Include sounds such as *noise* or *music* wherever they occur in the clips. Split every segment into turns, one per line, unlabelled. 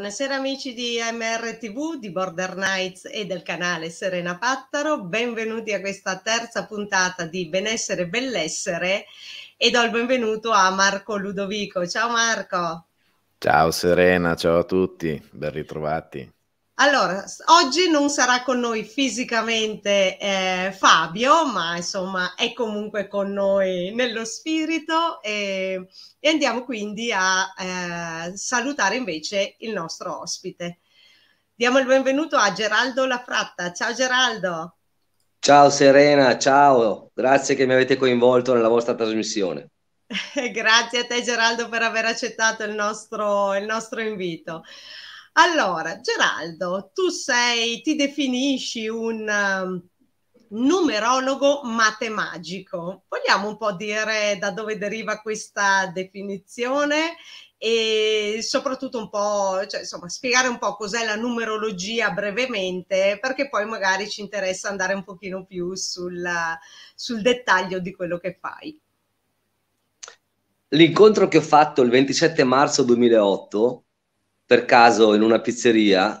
Buonasera amici di MRTV, di Border Nights e del canale Serena Pattaro, benvenuti a questa terza puntata di Benessere e Bellessere e do il benvenuto a Marco Ludovico. Ciao Marco!
Ciao Serena, ciao a tutti, ben ritrovati.
Allora, oggi non sarà con noi fisicamente eh, Fabio, ma insomma è comunque con noi nello spirito e, e andiamo quindi a eh, salutare invece il nostro ospite. Diamo il benvenuto a Geraldo Lafratta. Ciao Geraldo.
Ciao Serena, ciao, grazie che mi avete coinvolto nella vostra trasmissione.
*laughs* Grazie a te Geraldo per aver accettato il nostro, il nostro invito. Allora, Geraldo, tu sei, ti definisci un um, numerologo matematico. Vogliamo un po' dire da dove deriva questa definizione e soprattutto un po', cioè, insomma, spiegare un po' cos'è la numerologia brevemente, perché poi magari ci interessa andare un pochino più sul, sul dettaglio di quello che fai.
L'incontro che ho fatto il 27 marzo 2008 per caso in una pizzeria,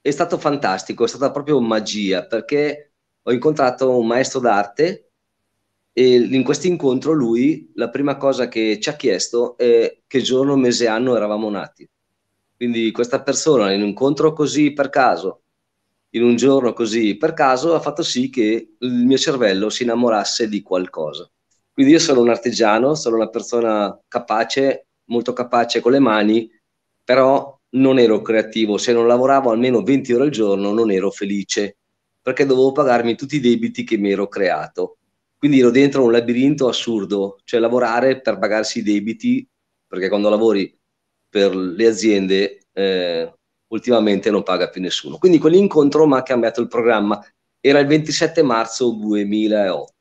è stato fantastico, è stata proprio magia perché ho incontrato un maestro d'arte e in questo incontro lui la prima cosa che ci ha chiesto è che giorno, mese, anno eravamo nati. Quindi questa persona in un incontro così per caso, in un giorno così per caso, ha fatto sì che il mio cervello si innamorasse di qualcosa. Quindi io sono un artigiano, sono una persona capace, molto capace con le mani però non ero creativo, se non lavoravo almeno 20 ore al giorno non ero felice perché dovevo pagarmi tutti i debiti che mi ero creato. Quindi ero dentro un labirinto assurdo, cioè lavorare per pagarsi i debiti, perché quando lavori per le aziende eh, ultimamente non paga più nessuno. Quindi quell'incontro mi ha cambiato il programma, era il 27 marzo 2008.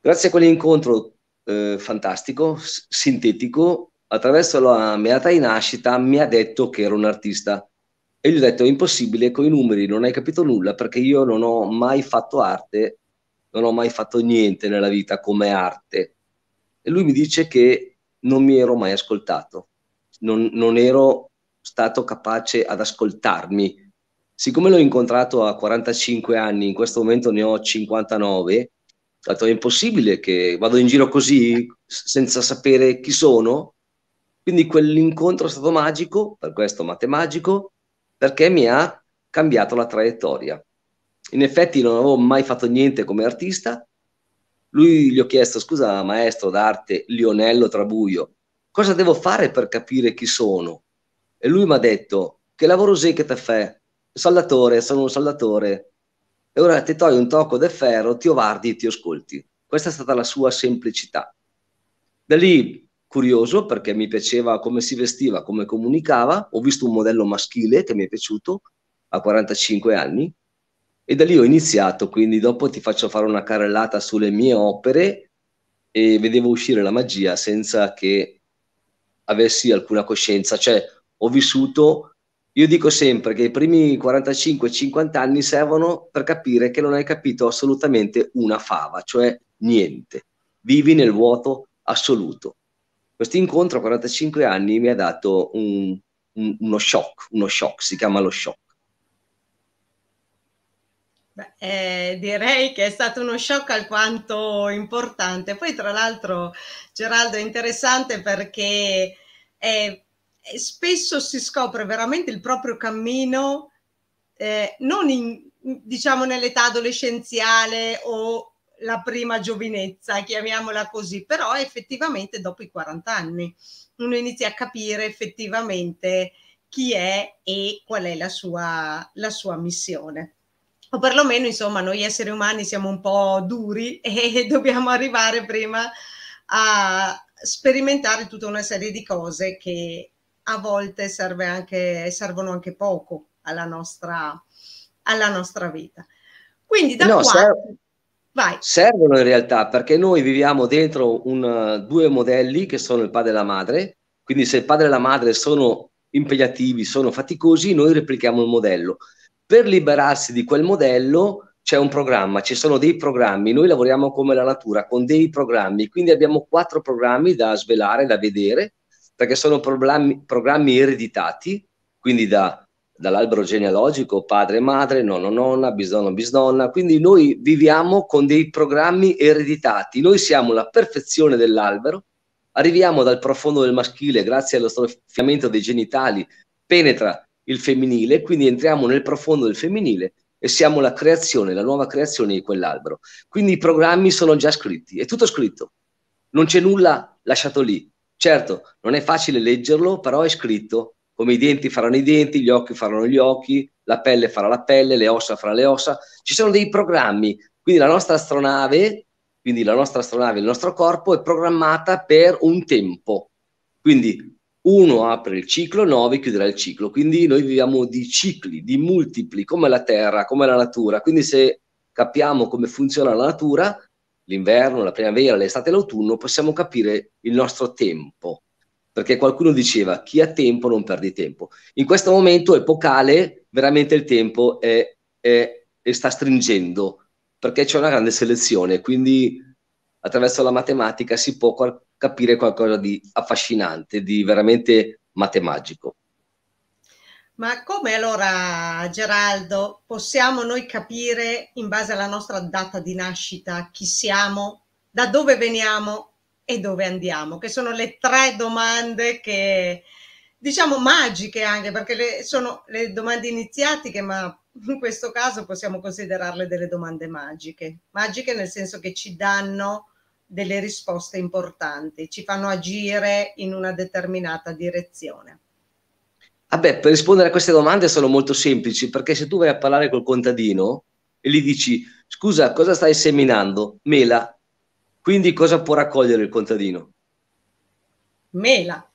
Grazie a quell'incontro eh, fantastico, sintetico, attraverso la mia nascita mi ha detto che ero un artista. E gli ho detto, è impossibile, con i numeri non hai capito nulla, perché io non ho mai fatto arte, non ho mai fatto niente nella vita come arte. E lui mi dice che non mi ero mai ascoltato, non, non ero stato capace ad ascoltarmi. Siccome l'ho incontrato a 45 anni, in questo momento ne ho 59, ho detto è impossibile che vado in giro così senza sapere chi sono, quindi quell'incontro è stato magico, per questo matemagico, perché mi ha cambiato la traiettoria. In effetti non avevo mai fatto niente come artista. Lui gli ho chiesto, scusa maestro d'arte Lionello Trabuio, cosa devo fare per capire chi sono? E lui mi ha detto, che lavoro sei che te fai? Saldatore, sono un saldatore. E ora ti togli un tocco del ferro, ti ovardi e ti ascolti. Questa è stata la sua semplicità. Da lì curioso perché mi piaceva come si vestiva, come comunicava, ho visto un modello maschile che mi è piaciuto a 45 anni e da lì ho iniziato, quindi dopo ti faccio fare una carrellata sulle mie opere e vedevo uscire la magia senza che avessi alcuna coscienza, cioè ho vissuto, io dico sempre che i primi 45-50 anni servono per capire che non hai capito assolutamente una fava, cioè niente, vivi nel vuoto assoluto. Questo incontro a 45 anni mi ha dato un, un, uno shock, uno shock, si chiama lo shock.
Beh, eh, direi che è stato uno shock alquanto importante. Poi, tra l'altro, Geraldo è interessante perché eh, spesso si scopre veramente il proprio cammino eh, non in, diciamo nell'età adolescenziale o la prima giovinezza, chiamiamola così, però effettivamente dopo i 40 anni uno inizia a capire effettivamente chi è e qual è la sua, la sua missione. O perlomeno, insomma, noi esseri umani siamo un po' duri *laughs* e dobbiamo arrivare prima a sperimentare tutta una serie di cose che a volte serve anche, servono anche poco alla nostra, alla nostra vita. Quindi da no, qua... Serve,
Vai. Servono in realtà perché noi viviamo dentro un, eh, due modelli che sono il padre e la madre, quindi se il padre e la madre sono impegnativi, sono faticosi, noi replichiamo il modello. Per liberarsi di quel modello c'è un programma, ci sono dei programmi, noi lavoriamo come la natura con dei programmi, quindi abbiamo quattro programmi da svelare, da vedere, perché sono programmi, programmi ereditati, quindi da dall'albero genealogico, padre e madre, nonno nonna, bisnonno bisnonna, quindi noi viviamo con dei programmi ereditati, noi siamo la perfezione dell'albero, arriviamo dal profondo del maschile grazie allo strofinamento dei genitali, penetra il femminile, quindi entriamo nel profondo del femminile e siamo la creazione, la nuova creazione di quell'albero. Quindi i programmi sono già scritti, è tutto scritto, non c'è nulla lasciato lì. Certo, non è facile leggerlo, però è scritto come i denti faranno i denti, gli occhi faranno gli occhi, la pelle farà la pelle, le ossa faranno le ossa. Ci sono dei programmi, quindi la nostra astronave, quindi la nostra astronave, il nostro corpo è programmata per un tempo. Quindi uno apre il ciclo, nove chiuderà il ciclo. Quindi noi viviamo di cicli, di multipli, come la Terra, come la natura. Quindi se capiamo come funziona la natura, l'inverno, la primavera, l'estate e l'autunno, possiamo capire il nostro tempo perché qualcuno diceva chi ha tempo non perdi tempo. In questo momento epocale veramente il tempo è, è, è sta stringendo perché c'è una grande selezione, quindi attraverso la matematica si può qual- capire qualcosa di affascinante, di veramente matematico.
Ma come allora, Geraldo, possiamo noi capire in base alla nostra data di nascita chi siamo, da dove veniamo e dove andiamo, che sono le tre domande che diciamo magiche anche perché le, sono le domande iniziatiche, ma in questo caso possiamo considerarle delle domande magiche, magiche nel senso che ci danno delle risposte importanti, ci fanno agire in una determinata direzione.
Vabbè, per rispondere a queste domande sono molto semplici, perché se tu vai a parlare col contadino e gli dici, scusa, cosa stai seminando? Mela. Quindi cosa può raccogliere il contadino? Mela.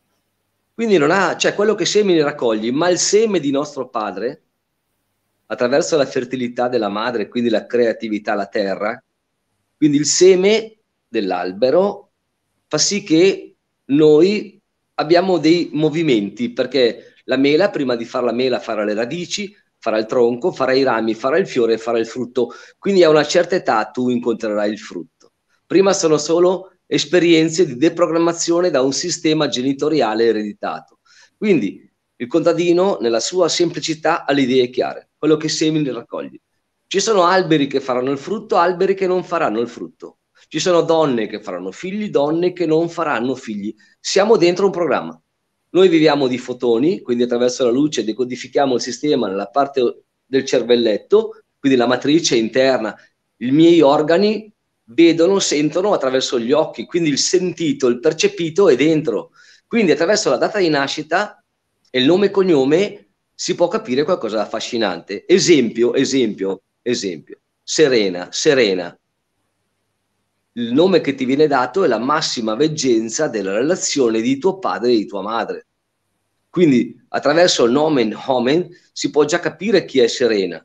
Quindi non ha, cioè quello che semini raccogli, ma il seme di nostro padre, attraverso la fertilità della madre, quindi la creatività, la terra, quindi il seme dell'albero fa sì che noi abbiamo dei movimenti, perché la mela, prima di fare la mela, farà le radici, farà il tronco, farà i rami, farà il fiore, farà il frutto. Quindi a una certa età tu incontrerai il frutto prima sono solo esperienze di deprogrammazione da un sistema genitoriale ereditato. Quindi il contadino, nella sua semplicità, ha le idee chiare, quello che semina e raccogli. Ci sono alberi che faranno il frutto, alberi che non faranno il frutto. Ci sono donne che faranno figli, donne che non faranno figli. Siamo dentro un programma. Noi viviamo di fotoni, quindi attraverso la luce decodifichiamo il sistema nella parte del cervelletto, quindi la matrice interna, i miei organi vedono, sentono attraverso gli occhi, quindi il sentito, il percepito è dentro. Quindi attraverso la data di nascita e il nome e cognome si può capire qualcosa di affascinante. Esempio, esempio, esempio. Serena, Serena. Il nome che ti viene dato è la massima veggenza della relazione di tuo padre e di tua madre. Quindi attraverso il nomen homen si può già capire chi è Serena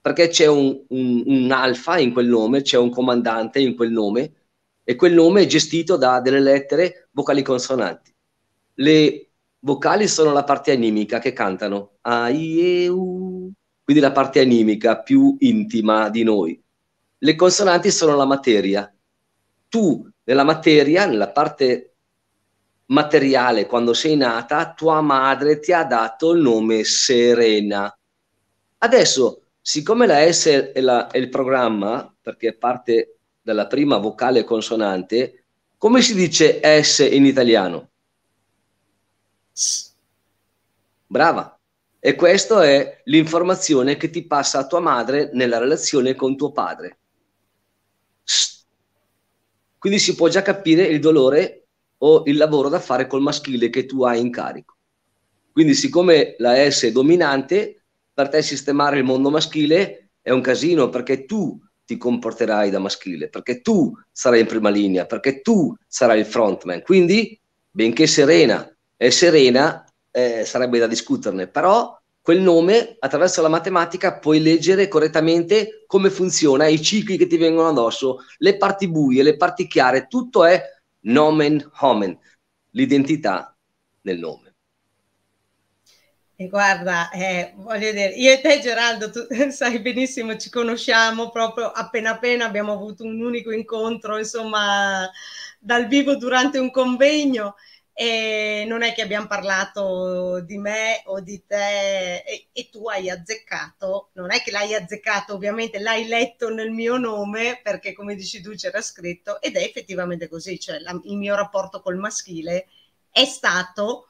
perché c'è un, un, un alfa in quel nome, c'è un comandante in quel nome e quel nome è gestito da delle lettere vocali consonanti. Le vocali sono la parte animica che cantano A, I, E, U, quindi la parte animica più intima di noi. Le consonanti sono la materia. Tu nella materia, nella parte materiale, quando sei nata, tua madre ti ha dato il nome Serena. Adesso siccome la S è, la, è il programma, perché parte dalla prima vocale consonante, come si dice S in italiano? Brava. E questa è l'informazione che ti passa a tua madre nella relazione con tuo padre. Quindi si può già capire il dolore o il lavoro da fare col maschile che tu hai in carico. Quindi siccome la S è dominante, per te sistemare il mondo maschile è un casino perché tu ti comporterai da maschile, perché tu sarai in prima linea, perché tu sarai il frontman. Quindi, benché Serena e Serena eh, sarebbe da discuterne, però quel nome attraverso la matematica puoi leggere correttamente come funziona, i cicli che ti vengono addosso, le parti buie, le parti chiare, tutto è nomen homen, l'identità nel nome.
E guarda, eh, voglio dire, io e te Geraldo, tu *laughs* sai benissimo, ci conosciamo proprio appena appena, abbiamo avuto un unico incontro, insomma, dal vivo durante un convegno e non è che abbiamo parlato di me o di te e, e tu hai azzeccato, non è che l'hai azzeccato, ovviamente l'hai letto nel mio nome perché come dici tu c'era scritto ed è effettivamente così, cioè la, il mio rapporto col maschile è stato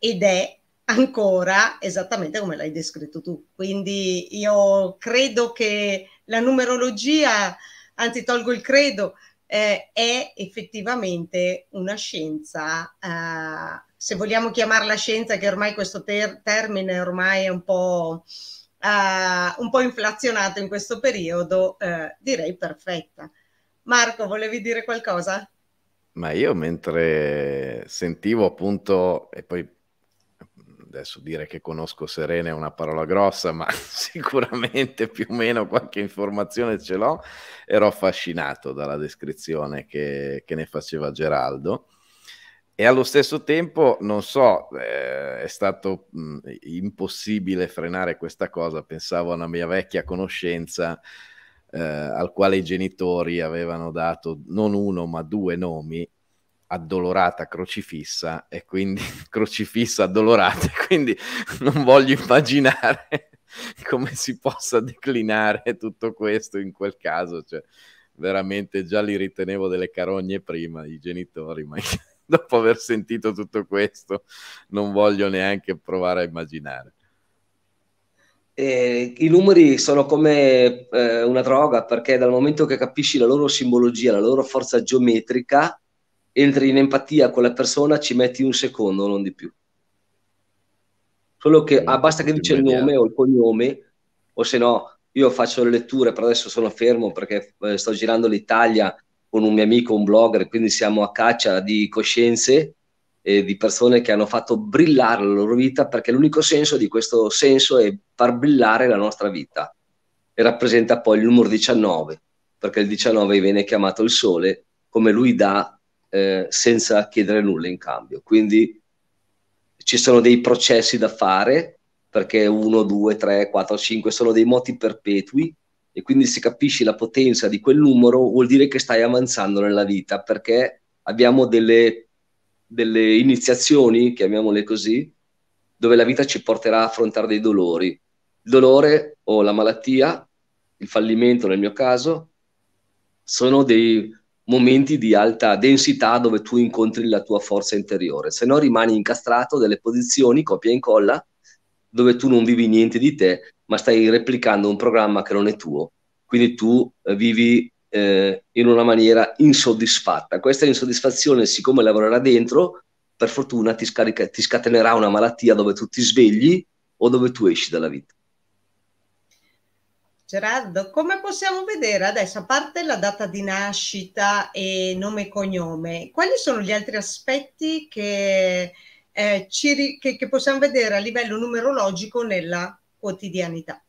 ed è ancora esattamente come l'hai descritto tu. Quindi io credo che la numerologia, anzi tolgo il credo, eh, è effettivamente una scienza, eh, se vogliamo chiamarla scienza, che ormai questo ter- termine ormai è un po', eh, un po', inflazionato in questo periodo, eh, direi perfetta. Marco, volevi dire qualcosa?
Ma io mentre sentivo appunto, e poi adesso dire che conosco Serena è una parola grossa, ma *laughs* sicuramente più o meno qualche informazione ce l'ho. Ero affascinato dalla descrizione che, che ne faceva Geraldo. E allo stesso tempo, non so, eh, è stato mh, mm, impossibile frenare questa cosa. Pensavo a una mia vecchia conoscenza eh, al quale i genitori avevano dato non uno ma due nomi addolorata crocifissa e quindi *laughs* crocifissa addolorata, *laughs* quindi non voglio immaginare *laughs* come si possa declinare tutto questo in quel caso, cioè veramente già li ritenevo delle carogne prima i genitori, ma dopo aver sentito tutto questo non voglio neanche provare a immaginare.
Eh, I numeri sono come eh, una droga perché dal momento che capisci la loro simbologia, la loro forza geometrica, entri in empatia con la persona, ci metti un secondo, non di più. Solo che eh, ah, basta che dice il nome o il cognome, o se no io faccio le letture, però adesso sono fermo perché eh, sto girando l'Italia con un mio amico, un blogger, quindi siamo a caccia di coscienze e di persone che hanno fatto brillare la loro vita perché l'unico senso di questo senso è far brillare la nostra vita e rappresenta poi il numero 19 perché il 19 viene chiamato il sole come lui dà eh, senza chiedere nulla in cambio. Quindi ci sono dei processi da fare perché 1, 2, 3, 4, 5 sono dei moti perpetui e quindi se capisci la potenza di quel numero vuol dire che stai avanzando nella vita perché abbiamo delle, delle iniziazioni, chiamiamole così, dove la vita ci porterà a affrontare dei dolori. Il dolore o la malattia, il fallimento nel mio caso, sono dei momenti di alta densità dove tu incontri la tua forza interiore, se no rimani incastrato nelle posizioni copia e incolla dove tu non vivi niente di te, ma stai replicando un programma che non è tuo. Quindi tu eh, vivi eh, in una maniera insoddisfatta. Questa insoddisfazione, siccome lavorerà dentro, per fortuna ti, scarica, ti scatenerà una malattia dove tu ti svegli o dove tu esci dalla vita.
Gerardo, come possiamo vedere adesso, a parte la data di nascita e nome e cognome, quali sono gli altri aspetti che, eh, ci, che, che possiamo vedere a livello numerologico nella quotidianità?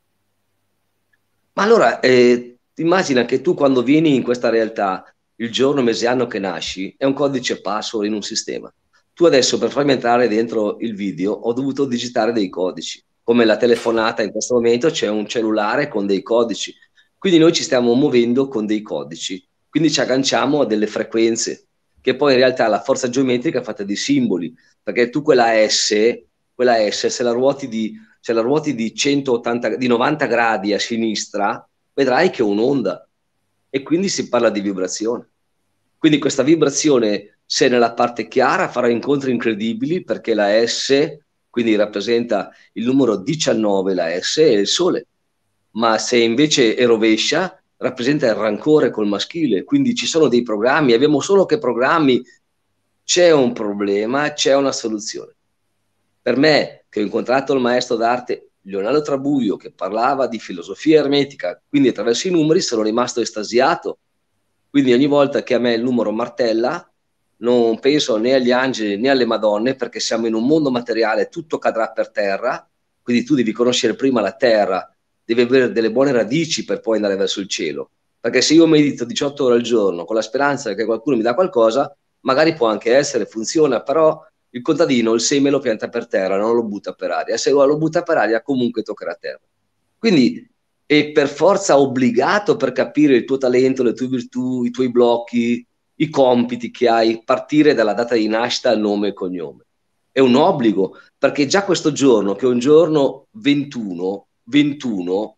Ma allora, eh, immagina che tu quando vieni in questa realtà, il giorno, mese, anno che nasci, è un codice password in un sistema. Tu adesso per farmi entrare dentro il video ho dovuto digitare dei codici come la telefonata in questo momento c'è un cellulare con dei codici. Quindi noi ci stiamo muovendo con dei codici, quindi ci agganciamo a delle frequenze, che poi in realtà la forza geometrica è fatta di simboli, perché tu quella S, quella S se la ruoti di, se la ruoti di, 180, di 90 gradi a sinistra, vedrai che è un'onda e quindi si parla di vibrazione. Quindi questa vibrazione, se nella parte chiara, farà incontri incredibili perché la S quindi rappresenta il numero 19 la S e il Sole, ma se invece è rovescia rappresenta il rancore col maschile, quindi ci sono dei programmi, abbiamo solo che programmi, c'è un problema, c'è una soluzione. Per me, che ho incontrato il maestro d'arte Leonardo Trabuio che parlava di filosofia ermetica, quindi attraverso i numeri sono rimasto estasiato, quindi ogni volta che a me il numero martella, non penso né agli angeli né alle madonne perché siamo in un mondo materiale, tutto cadrà per terra, quindi tu devi conoscere prima la terra, devi avere delle buone radici per poi andare verso il cielo. Perché se io medito 18 ore al giorno con la speranza che qualcuno mi dà qualcosa, magari può anche essere, funziona, però il contadino il seme lo pianta per terra, non lo butta per aria. Se lo butta per aria comunque toccherà terra. Quindi è per forza obbligato per capire il tuo talento, le tue virtù, i tuoi blocchi, i compiti che hai partire dalla data di nascita al nome e cognome. È un obbligo, perché già questo giorno, che è un giorno 21, 21,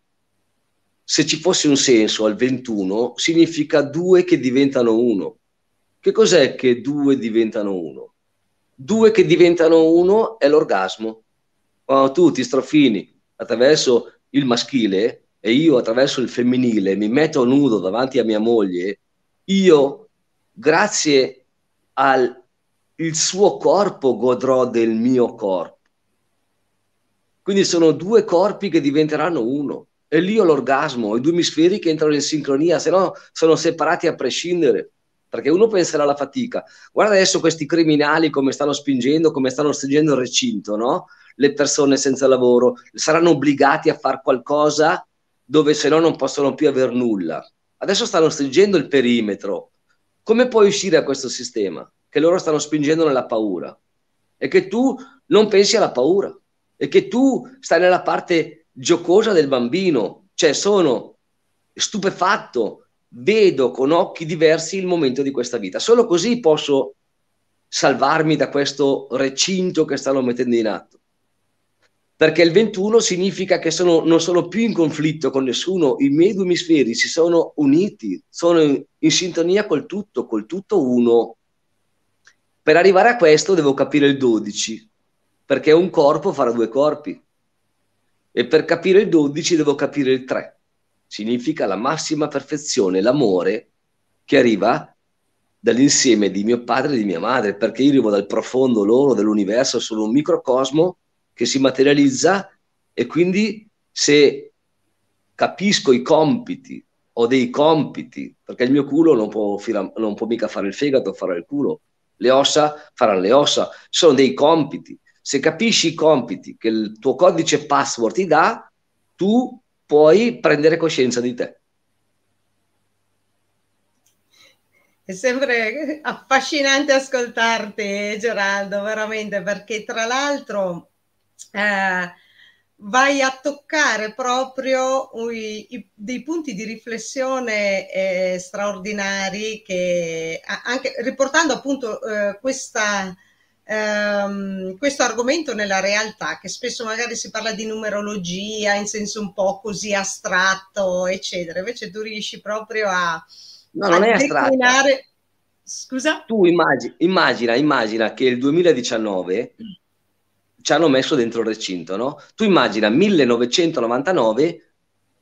se ci fosse un senso al 21, significa due che diventano uno. Che cos'è che due diventano uno? Due che diventano uno è l'orgasmo. Quando oh, tu ti strofini attraverso il maschile e io attraverso il femminile mi metto nudo davanti a mia moglie, io grazie al suo corpo godrò del mio corpo. Quindi sono due corpi che diventeranno uno. E lì ho l'orgasmo, i due emisferi che entrano in sincronia, se no sono separati a prescindere. Perché uno penserà alla fatica. Guarda adesso questi criminali come stanno spingendo, come stanno stringendo il recinto, no? Le persone senza lavoro saranno obbligati a fare qualcosa dove se no non possono più avere nulla. Adesso stanno stringendo il perimetro, come puoi uscire da questo sistema che loro stanno spingendo nella paura e che tu non pensi alla paura e che tu stai nella parte giocosa del bambino, cioè sono stupefatto, vedo con occhi diversi il momento di questa vita. Solo così posso salvarmi da questo recinto che stanno mettendo in atto perché il 21 significa che sono, non sono più in conflitto con nessuno, i miei due emisferi si sono uniti, sono in, in sintonia col tutto, col tutto uno. Per arrivare a questo devo capire il 12, perché un corpo farà due corpi. E per capire il 12 devo capire il 3. Significa la massima perfezione, l'amore che arriva dall'insieme di mio padre e di mia madre, perché io arrivo dal profondo loro, dell'universo, sono un microcosmo che si materializza e quindi se capisco i compiti, ho dei compiti, perché il mio culo non può, non può mica fare il fegato, farà il culo, le ossa faranno le ossa, sono dei compiti. Se capisci i compiti che il tuo codice password ti dà, tu puoi prendere coscienza di te.
È sempre affascinante ascoltarti, Geraldo, veramente, perché tra l'altro eh, vai a toccare proprio i, i, dei punti di riflessione eh, straordinari che anche riportando appunto eh, questa, ehm, questo argomento nella realtà che spesso magari si parla di numerologia in senso un po' così astratto eccetera invece tu riesci proprio a,
no, non a è declinare scusa? tu immagina, immagina, immagina che il 2019 ci hanno messo dentro il recinto, no? Tu immagina 1999,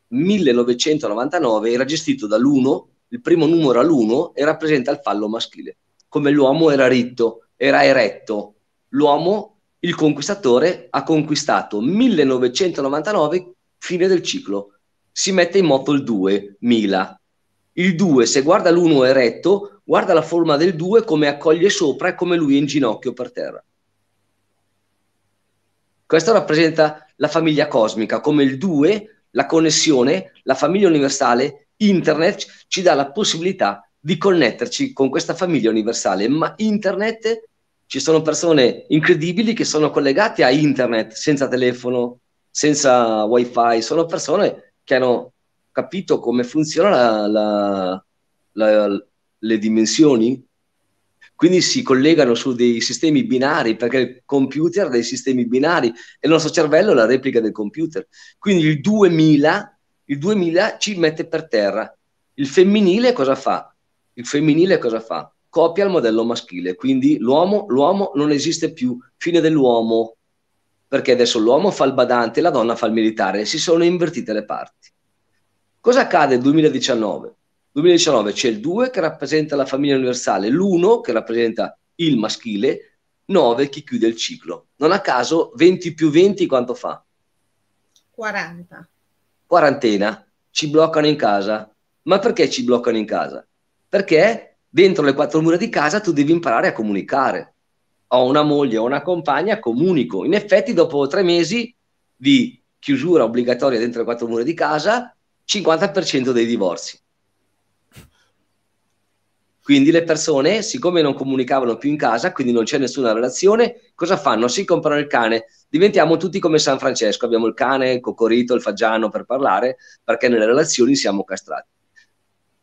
1999 era gestito dall'uno, il primo numero all'uno e rappresenta il fallo maschile, come l'uomo era ritto, era eretto, l'uomo, il conquistatore, ha conquistato 1999, fine del ciclo, si mette in moto il 2, Mila. Il 2, se guarda l'uno eretto, guarda la forma del 2 come accoglie sopra e come lui è in ginocchio per terra questo rappresenta la famiglia cosmica, come il 2, la connessione, la famiglia universale, internet ci dà la possibilità di connetterci con questa famiglia universale, ma internet ci sono persone incredibili che sono collegate a internet senza telefono, senza wifi, sono persone che hanno capito come funzionano le dimensioni quindi si collegano su dei sistemi binari perché il computer ha dei sistemi binari e il nostro cervello è la replica del computer. Quindi il 2000, il 2000 ci mette per terra. Il femminile cosa fa? Il femminile cosa fa? Copia il modello maschile, quindi l'uomo, l'uomo non esiste più, fine dell'uomo, perché adesso l'uomo fa il badante e la donna fa il militare, si sono invertite le parti. Cosa accade nel 2019? 2019 c'è il 2 che rappresenta la famiglia universale, l'1 che rappresenta il maschile, 9 che chiude il ciclo. Non a caso 20 più 20 quanto fa?
40.
Quarantena. Ci bloccano in casa. Ma perché ci bloccano in casa? Perché dentro le quattro mura di casa tu devi imparare a comunicare. Ho una moglie, ho una compagna, comunico. In effetti dopo tre mesi di chiusura obbligatoria dentro le quattro mura di casa, 50% dei divorzi. Quindi le persone, siccome non comunicavano più in casa, quindi non c'è nessuna relazione, cosa fanno? Si comprano il cane. Diventiamo tutti come San Francesco, abbiamo il cane, il cocorito, il fagiano per parlare, perché nelle relazioni siamo castrati.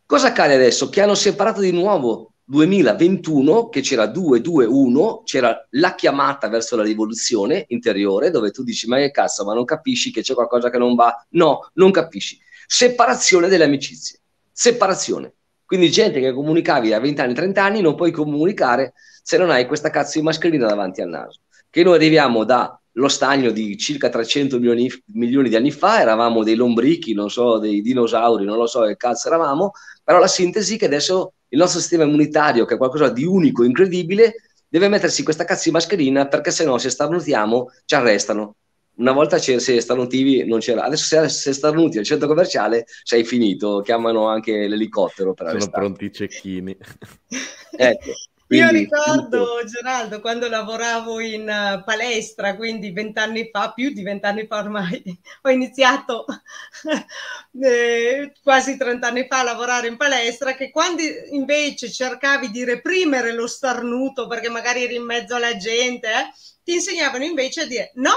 Cosa accade adesso? Che hanno separato di nuovo 2021, che c'era 2-2-1, c'era la chiamata verso la rivoluzione interiore, dove tu dici, ma che cazzo, ma non capisci che c'è qualcosa che non va? No, non capisci. Separazione delle amicizie. Separazione quindi gente che comunicavi a 20 anni, 30 anni, non puoi comunicare se non hai questa cazzo di mascherina davanti al naso. Che noi arriviamo dallo stagno di circa 300 milioni, milioni, di anni fa, eravamo dei lombrichi, non so, dei dinosauri, non lo so che cazzo eravamo, però la sintesi è che adesso il nostro sistema immunitario, che è qualcosa di unico, incredibile, deve mettersi questa cazzo di mascherina perché se no se starnutiamo ci arrestano una volta c'era, se starnutivi non c'era, adesso se, se starnuti al centro commerciale sei finito, chiamano anche l'elicottero per Sono pronti i cecchini. *laughs* ecco. Quindi, Io
ricordo, tutto. Geraldo, quando lavoravo in eh, palestra, quindi vent'anni fa, più di vent'anni fa ormai, *laughs* ho iniziato *laughs* eh, quasi trent'anni fa a lavorare in palestra, che quando invece cercavi di reprimere lo starnuto perché magari eri in mezzo alla gente, eh, ti insegnavano invece a dire no,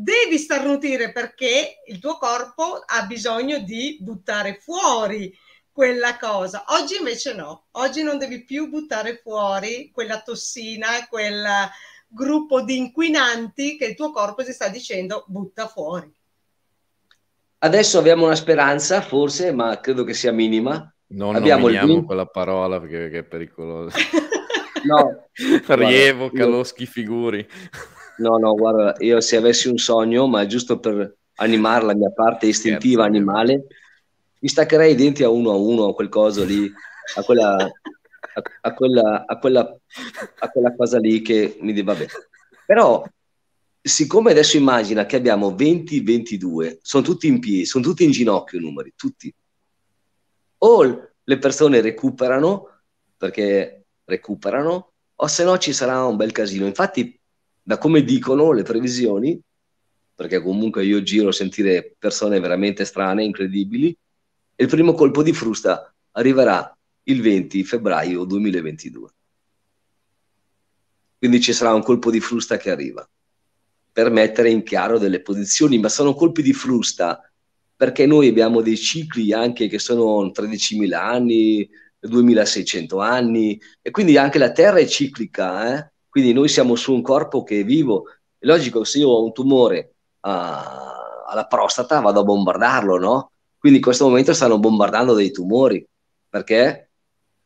devi starnutire perché il tuo corpo ha bisogno di buttare fuori quella cosa. Oggi invece no, oggi non devi più buttare fuori quella tossina, quel gruppo di inquinanti che il tuo corpo ti sta dicendo butta fuori.
Adesso abbiamo una speranza, forse, ma credo che sia minima. Non abbiamo il...
quella parola perché, perché è pericolosa.
no. *laughs* Rievoca lo schifiguri. No, no, guarda, io se avessi un sogno, ma giusto per animare la mia parte istintiva certo, certo. animale, mi staccherei i denti a uno a uno a quel coso lì, a quella, a, a, quella, a, quella, a quella, cosa lì che mi dice vabbè. Però, siccome adesso immagina che abbiamo 20-22, sono tutti in piedi, sono tutti in ginocchio i numeri, tutti. O le persone recuperano, perché recuperano, o se no ci sarà un bel casino. Infatti da come dicono le previsioni, perché comunque io giro a sentire persone veramente strane, incredibili, e il primo colpo di frusta arriverà il 20 febbraio 2022. Quindi ci sarà un colpo di frusta che arriva per mettere in chiaro delle posizioni, ma sono colpi di frusta perché noi abbiamo dei cicli anche che sono 13.000 anni, 2.600 anni, e quindi anche la Terra è ciclica, eh? Quindi noi siamo su un corpo che è vivo. È logico, se io ho un tumore a, ah, alla prostata vado a bombardarlo, no? Quindi in questo momento stanno bombardando dei tumori. Perché?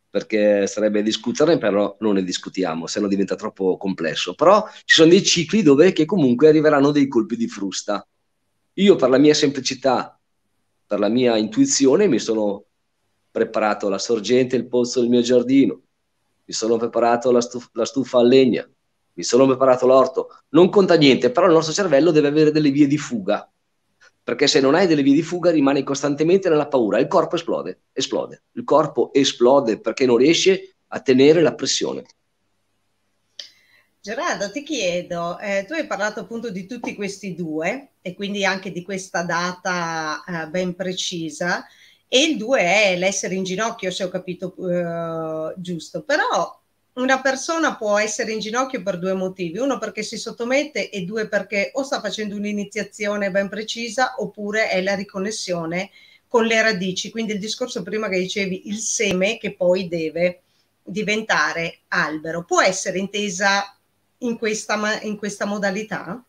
Perché sarebbe discutere, però non ne discutiamo, se no diventa troppo complesso. Però ci sono dei cicli dove comunque arriveranno dei colpi di frusta. Io per la mia semplicità, per la mia intuizione, mi sono preparato la sorgente, il pozzo del mio giardino, mi sono preparato la, stuf- la stufa a legna, mi sono preparato l'orto, non conta niente, però il nostro cervello deve avere delle vie di fuga, perché se non hai delle vie di fuga rimani costantemente nella paura, il corpo esplode, esplode, il corpo esplode perché non riesce a tenere la pressione.
Gerardo, ti chiedo, eh, tu hai parlato appunto di tutti questi due e quindi anche di questa data eh, ben precisa e il 2 è l'essere in ginocchio, se ho capito eh, giusto. Però una persona può essere in ginocchio per due motivi, uno perché si sottomette e due perché o sta facendo un'iniziazione ben precisa oppure è la riconnessione con le radici, quindi il discorso prima che dicevi, il seme che poi deve diventare albero, può essere intesa in questa, in questa modalità?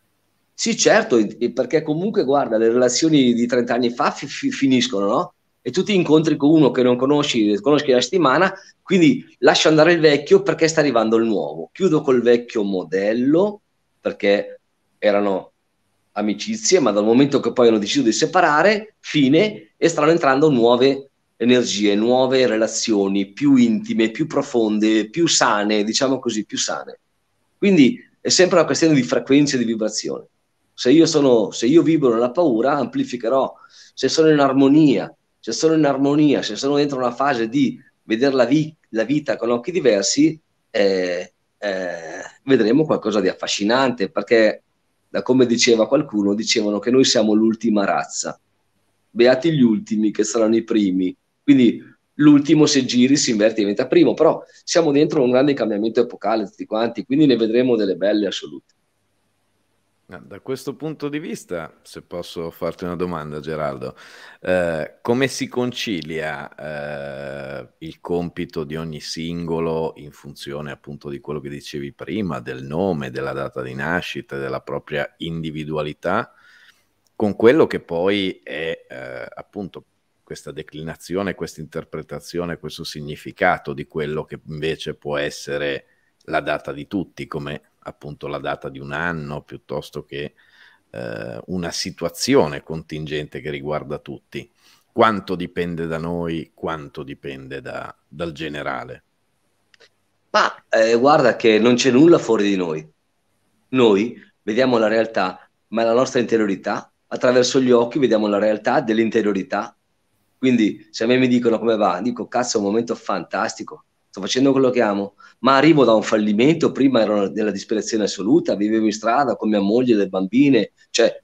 Sì, certo, perché comunque, guarda, le relazioni di 30 anni fa fi- fi- finiscono, no? e tu ti incontri con uno che non conosci, conosci la settimana, quindi lascio andare il vecchio perché sta arrivando il nuovo. Chiudo col vecchio modello perché erano amicizie, ma dal momento che poi hanno deciso di separare, fine, e stanno entrando nuove energie, nuove relazioni più intime, più profonde, più sane, diciamo così, più sane. Quindi è sempre una questione di frequenza e di vibrazione. Se io, sono, se io vibro nella paura, amplificherò. Se sono in armonia se sono in armonia, se sono dentro una fase di vedere la, vi- la vita con occhi diversi, eh, eh, vedremo qualcosa di affascinante, perché da come diceva qualcuno, dicevano che noi siamo l'ultima razza, beati gli ultimi che saranno i primi, quindi l'ultimo se giri si inverte e diventa primo, però siamo dentro un grande cambiamento epocale tutti quanti, quindi ne vedremo delle belle assolute.
Da questo punto di vista, se posso farti una domanda, Geraldo, eh, come si concilia eh, il compito di ogni singolo in funzione appunto di quello che dicevi prima, del nome, della data di nascita, della propria individualità, con quello che poi è eh, appunto questa declinazione, questa interpretazione, questo significato di quello che invece può essere la data di tutti, come appunto la data di un anno piuttosto che eh, una situazione contingente che riguarda tutti. Quanto dipende da noi,
quanto dipende da, dal generale? Ma eh, guarda che non c'è nulla fuori di noi. Noi vediamo la realtà, ma la nostra interiorità, attraverso gli occhi vediamo la realtà dell'interiorità. Quindi se a me mi dicono come va, dico cazzo è un momento fantastico, sto facendo quello che amo, ma arrivo da un fallimento, prima ero nella disperazione assoluta, vivevo in strada con mia moglie e le bambine, cioè,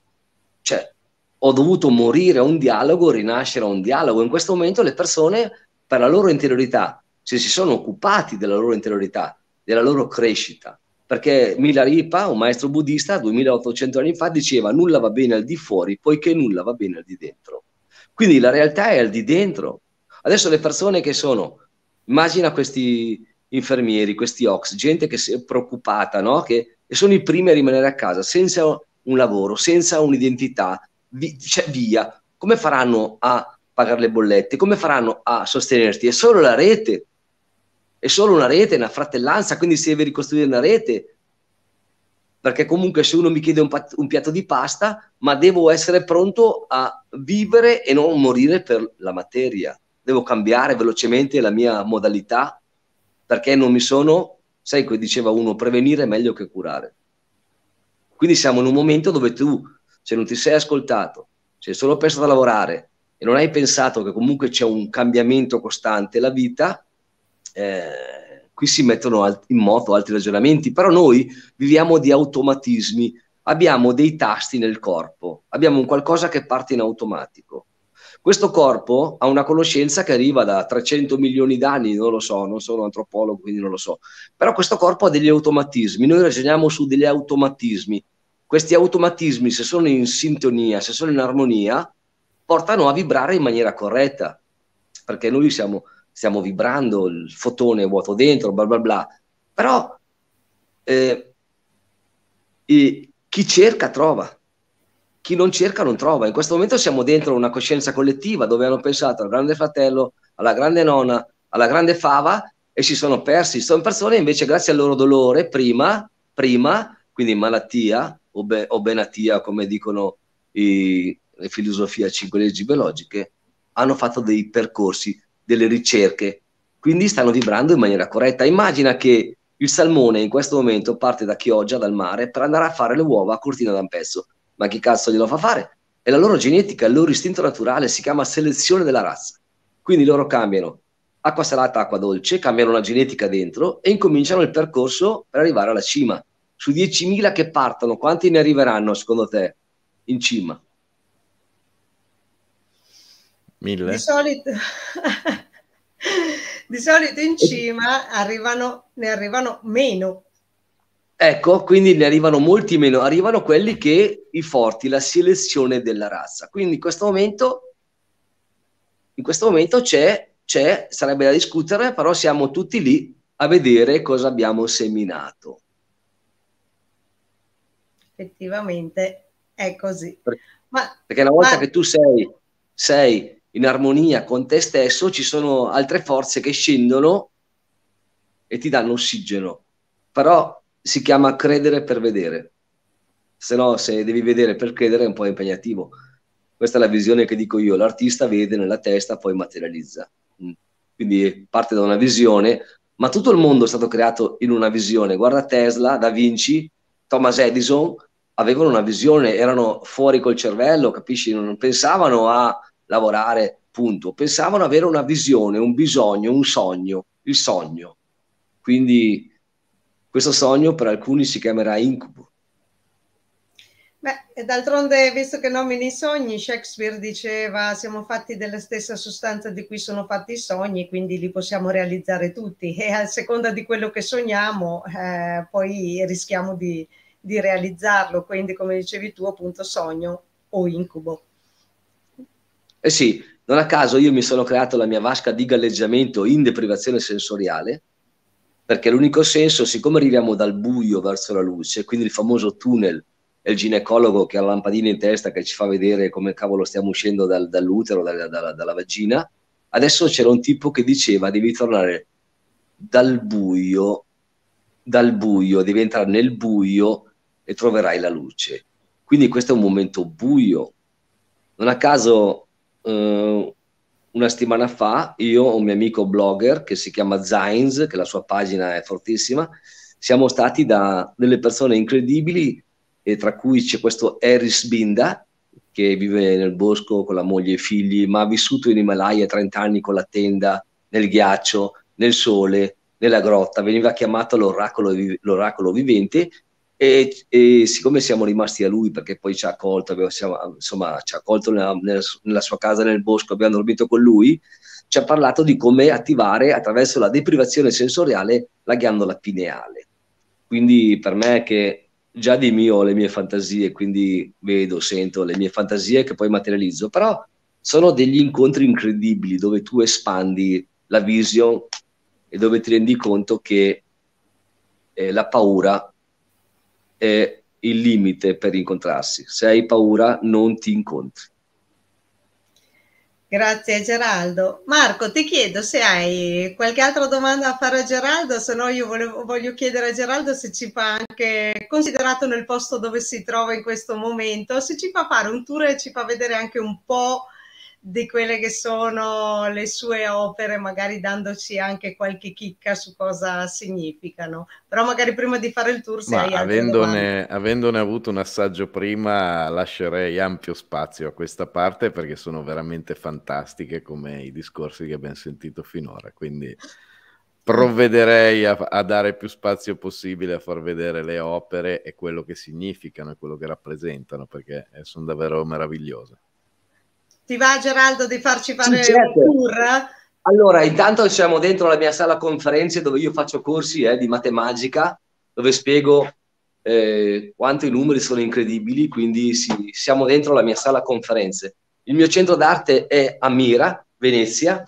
cioè ho dovuto morire a un dialogo, rinascere a un dialogo. In questo momento le persone, per la loro interiorità, se si sono occupati della loro interiorità, della loro crescita, perché Milaripa, un maestro buddista, 2800 anni fa, diceva nulla va bene al di fuori, poiché nulla va bene al di dentro. Quindi la realtà è al di dentro. Adesso le persone che sono immagina questi infermieri, questi ox, gente che si è preoccupata, no? che sono i primi a rimanere a casa senza un lavoro, senza un'identità, vi, cioè via. Come faranno a pagare le bollette? Come faranno a sostenerti? È solo la rete, è solo una rete, una fratellanza, quindi si deve ricostruire una rete. Perché comunque se uno mi chiede un, un piatto di pasta, ma devo essere pronto a vivere e non morire per la materia devo cambiare velocemente la mia modalità perché non mi sono, sai come diceva uno, prevenire è meglio che curare. Quindi siamo in un momento dove tu, se non ti sei ascoltato, sei solo pensato a lavorare e non hai pensato che comunque c'è un cambiamento costante la vita, eh, qui si mettono in moto altri ragionamenti, però noi viviamo di automatismi, abbiamo dei tasti nel corpo, abbiamo un qualcosa che parte in automatico. Questo corpo ha una conoscenza che arriva da 300 milioni d'anni, non lo so, non sono antropologo, quindi non lo so. Però questo corpo ha degli automatismi, noi ragioniamo su degli automatismi. Questi automatismi, se sono in sintonia, se sono in armonia, portano a vibrare in maniera corretta, perché noi siamo, stiamo vibrando, il fotone è vuoto dentro, bla bla bla. Però eh, chi cerca trova chi non cerca non trova. In questo momento siamo dentro una coscienza collettiva dove hanno pensato al grande fratello, alla grande nonna, alla grande fava e si sono persi. Sono persone invece grazie al loro dolore prima, prima quindi malattia o, be- o benatia come dicono i, le filosofie a cinque leggi biologiche, hanno fatto dei percorsi, delle ricerche, quindi stanno vibrando in maniera corretta. Immagina che il salmone in questo momento parte da Chioggia, dal mare, per andare a fare le uova a Cortina d'Ampezzo ma chi cazzo glielo fa fare? È la loro genetica, il loro istinto naturale, si chiama selezione della razza. Quindi loro cambiano acqua salata, acqua dolce, cambiano la genetica dentro e incominciano il percorso per arrivare alla cima. Su 10.000 che partono, quanti ne arriveranno secondo te in cima? Mille. Di
solito, *laughs* di solito in cima arrivano, ne arrivano meno
Ecco, quindi ne arrivano molti meno, arrivano quelli che i forti, la selezione della razza. Quindi in questo momento, in questo momento c'è, c'è, sarebbe da discutere, però siamo tutti lì a vedere cosa abbiamo seminato.
Effettivamente è così. Perché, ma,
perché una volta ma... che tu sei, sei in armonia con te stesso, ci sono altre forze che scendono e ti danno ossigeno. Però si chiama credere per vedere. Se no, se devi vedere per credere è un po' impegnativo. Questa è la visione che dico io, l'artista vede nella testa, poi materializza. Mm. Quindi parte da una visione, ma tutto il mondo è stato creato in una visione. Guarda Tesla, Da Vinci, Thomas Edison, avevano una visione, erano fuori col cervello, capisci? Non pensavano a lavorare, punto. Pensavano avere una visione, un bisogno, un sogno, il sogno. Quindi questo sogno per alcuni si chiamerà incubo.
Beh, d'altronde, visto che nomini i sogni, Shakespeare diceva siamo fatti della stessa sostanza di cui sono fatti i sogni, quindi li possiamo realizzare tutti e a seconda di quello che sogniamo eh, poi rischiamo di, di realizzarlo, quindi come dicevi tu appunto sogno o incubo.
Eh sì, non a caso io mi sono creato la mia vasca di galleggiamento in deprivazione sensoriale perché l'unico senso, siccome arriviamo dal buio verso la luce, quindi il famoso tunnel, e il ginecologo che ha la lampadina in testa che ci fa vedere come cavolo stiamo uscendo dal, dall'utero, dalla, dalla, dalla vagina, adesso c'era un tipo che diceva devi tornare dal buio, dal buio, devi entrare nel buio e troverai la luce. Quindi questo è un momento buio. Non a caso eh, una settimana fa io e un mio amico blogger che si chiama Zainz, che la sua pagina è fortissima, siamo stati da delle persone incredibili, e tra cui c'è questo Eris Binda, che vive nel bosco con la moglie e i figli, ma ha vissuto in Himalaya 30 anni con la tenda, nel ghiaccio, nel sole, nella grotta, veniva chiamato l'oracolo, l'oracolo vivente e, e, siccome siamo rimasti a lui perché poi ci ha accolto, abbiamo, siamo, insomma, ci ha accolto nella, nella, sua casa nel bosco, abbiamo dormito con lui, ci ha parlato di come attivare attraverso la deprivazione sensoriale la ghiandola pineale. Quindi per me che già di mio ho le mie fantasie, quindi vedo, sento le mie fantasie che poi materializzo, però sono degli incontri incredibili dove tu espandi la vision e dove ti rendi conto che eh, la paura è il limite per incontrarsi. Se hai paura, non ti incontri.
Grazie Geraldo. Marco, ti chiedo se hai qualche altra domanda da fare a Geraldo, se no io volevo, voglio chiedere a Geraldo se ci fa anche, considerato nel posto dove si trova in questo momento, se ci fa fare un tour e ci fa vedere anche un po' di quelle che sono le sue opere, magari dandoci anche qualche chicca su cosa significano. Però magari prima di fare il tour, se Ma hai avendone,
avendone avuto un assaggio prima, lascerei ampio spazio a questa parte perché sono veramente fantastiche come i discorsi che abbiamo sentito finora. Quindi provvederei a, a, dare più spazio possibile a far vedere le opere e quello che significano e quello che rappresentano, perché eh, sono davvero meravigliose. Ti va
Geraldo di farci fare sì, certo. un tour? Allora, intanto siamo dentro la mia sala conferenze dove io faccio corsi eh, di matematica, dove spiego eh, quanto i numeri sono incredibili, quindi sì, siamo dentro la mia sala conferenze. Il mio centro d'arte è a Mira, Venezia.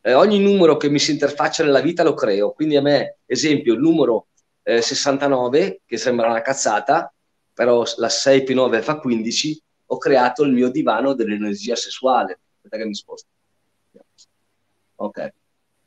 Eh, ogni numero che mi si interfaccia nella vita lo creo, quindi a me, esempio, il numero 69, eh, che sembra una cazzata, però la 6 più 9 fa 15, ho creato il mio divano dell'energia sessuale. Aspetta che mi sposto. Ok,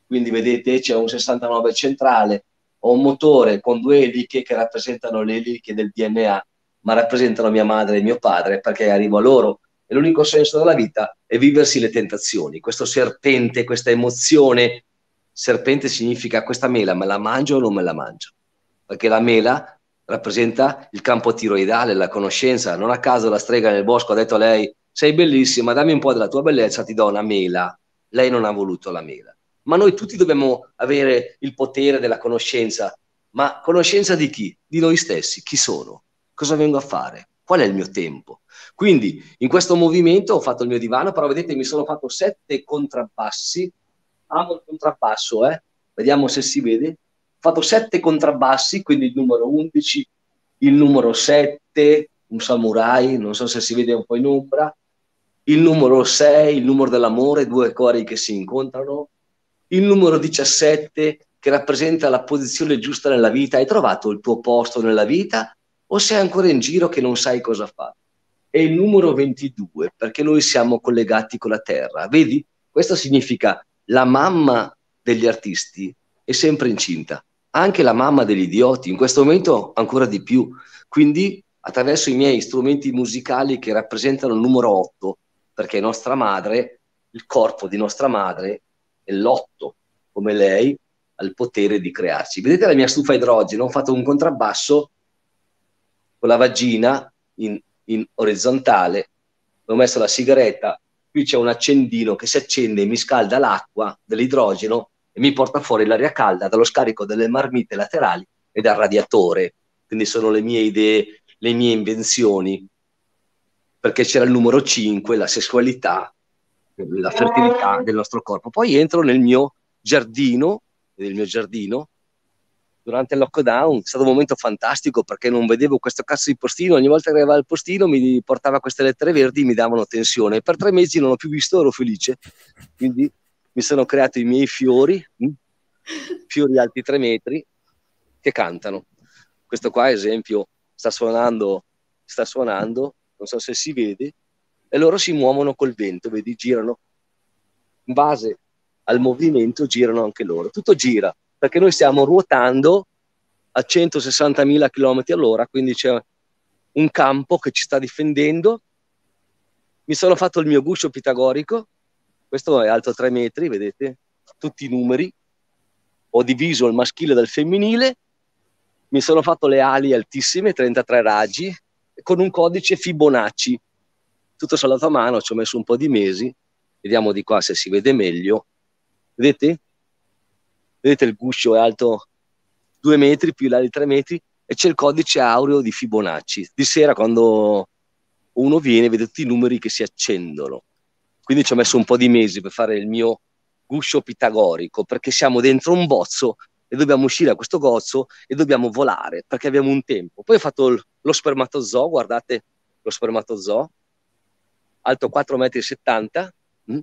quindi vedete c'è un 69 centrale, ho un motore con due eliche che rappresentano le eliche del DNA, ma rappresentano mia madre e mio padre perché arrivo a loro. E l'unico senso della vita è viversi le tentazioni, questo serpente, questa emozione. Serpente significa questa mela, me la mangio o non me la mangio? Perché la mela rappresenta il campo tiroidale, la conoscenza. Non a caso la strega nel bosco ha detto a lei, sei bellissima, dammi un po' della tua bellezza, ti do una mela. Lei non ha voluto la mela. Ma noi tutti dobbiamo avere il potere della conoscenza. Ma conoscenza di chi? Di noi stessi. Chi sono? Cosa vengo a fare? Qual è il mio tempo? Quindi in questo movimento ho fatto il mio divano, però vedete mi sono fatto sette contrabbassi. Amo il contrabbasso, eh? Vediamo se si vede fatto sette contrabbassi, quindi il numero 11, il numero 7, un samurai, non so se si vede un po' in ombra, il numero 6, il numero dell'amore, due cori che si incontrano, il numero 17 che rappresenta la posizione giusta nella vita, hai trovato il tuo posto nella vita o sei ancora in giro che non sai cosa fare? E il numero 22 perché noi siamo collegati con la terra, vedi? Questo significa la mamma degli artisti è sempre incinta anche la mamma degli idioti, in questo momento ancora di più. Quindi attraverso i miei strumenti musicali che rappresentano il numero 8, perché nostra madre, il corpo di nostra madre è l'otto, come lei, ha il potere di crearci. Vedete la mia stufa idrogeno? Ho fatto un contrabbasso con la vagina in, in orizzontale, ho messo la sigaretta, qui c'è un accendino che si accende e mi scalda l'acqua dell'idrogeno e mi porta fuori l'aria calda dallo scarico delle marmitte laterali e dal radiatore. Quindi sono le mie idee, le mie invenzioni. Perché c'era il numero 5, la sessualità, la fertilità del nostro corpo. Poi entro nel mio giardino, nel mio giardino durante il lockdown, è stato un momento fantastico perché non vedevo questo cazzo di postino, ogni volta che arrivava il postino mi portava queste lettere verdi, mi davano tensione. Per tre mesi non ho più visto, ero felice. Quindi mi sono creato i miei fiori, mm, fiori alti tre metri, che cantano. Questo qua, ad esempio, sta suonando, sta suonando, non so se si vede, e loro si muovono col vento, vedi, girano. In base al movimento girano anche loro. Tutto gira, perché noi stiamo ruotando a 160.000 km all'ora, quindi c'è un campo che ci sta difendendo. Mi sono fatto il mio guscio pitagorico, questo è alto 3 metri, vedete? Tutti i numeri. Ho diviso il maschile dal femminile, mi sono fatto le ali altissime, 33 raggi, con un codice Fibonacci. Tutto salato a mano, ci ho messo un po' di mesi. Vediamo di qua se si vede meglio. Vedete? Vedete il guscio è alto 2 metri più l'ali 3 metri e c'è il codice aureo di Fibonacci. Di sera quando uno viene vede tutti i numeri che si accendono. Quindi ci ho messo un po' di mesi per fare il mio guscio pitagorico, perché siamo dentro un bozzo e dobbiamo uscire da questo gozzo e dobbiamo volare, perché abbiamo un tempo. Poi ho fatto l- lo spermatozoo, guardate lo spermatozoo, alto 4,70 m, mm,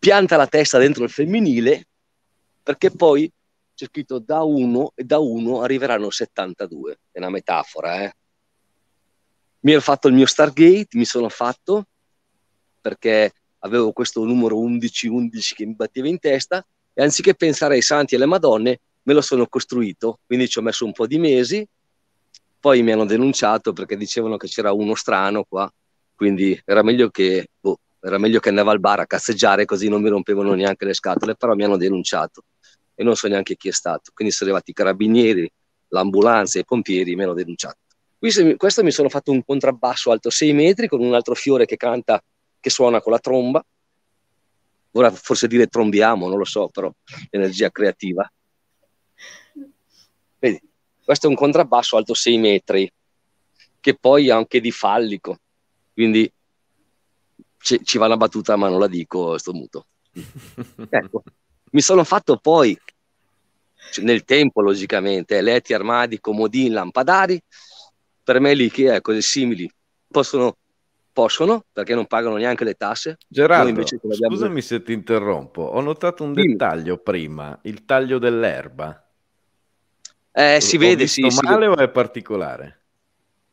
pianta la testa dentro il femminile, perché poi c'è scritto da 1 e da 1 arriveranno 72, è una metafora, eh? Mi ero fatto il mio Stargate, mi sono fatto, perché avevo questo numero 11-11 che mi batteva in testa e anziché pensare ai santi e alle madonne me lo sono costruito, quindi ci ho messo un po' di mesi, poi mi hanno denunciato perché dicevano che c'era uno strano qua, quindi era meglio che, boh, era meglio che andava al bar a cazzeggiare così non mi rompevano neanche le scatole, però mi hanno denunciato e non so neanche chi è stato, quindi sono arrivati i carabinieri, l'ambulanza e i pompieri mi hanno denunciato. questo mi sono fatto un contrabbasso alto 6 metri con un altro fiore che canta che suona con la tromba, ora forse dire trombiamo, non lo so, però energia creativa. Vedi, questo è un contrabbasso alto 6 metri, che poi ha anche di fallico, quindi ci, ci va la battuta ma non la dico, sto muto.
*laughs* ecco,
mi sono fatto poi, cioè, nel tempo logicamente, eh, letti, armadi, comodini, lampadari, per me lì che è cose simili possono possono perché non pagano neanche le tasse. Gerardo, scusami
se ti interrompo, ho notato un sì. dettaglio prima, il taglio dell'erba.
Eh, si vede, sì. Si male vede.
o è particolare?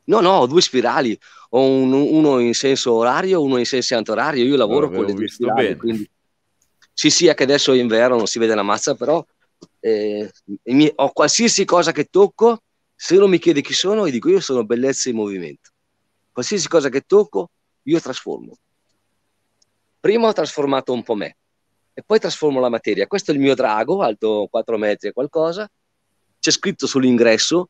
No, no, ho due spirali, ho un, uno in senso orario, uno in senso antiorario, io lavoro allora, con le due spirali, bene. quindi... Sì, sì, che adesso è inverno, non si vede la mazza, però eh, mi... ho qualsiasi cosa che tocco, se uno mi chiede chi sono, io dico io sono bellezza in movimento. Qualsiasi cosa che tocco, io trasformo. Prima ho trasformato un po' me e poi trasformo la materia. Questo è il mio drago, alto 4 metri e qualcosa. C'è scritto sull'ingresso,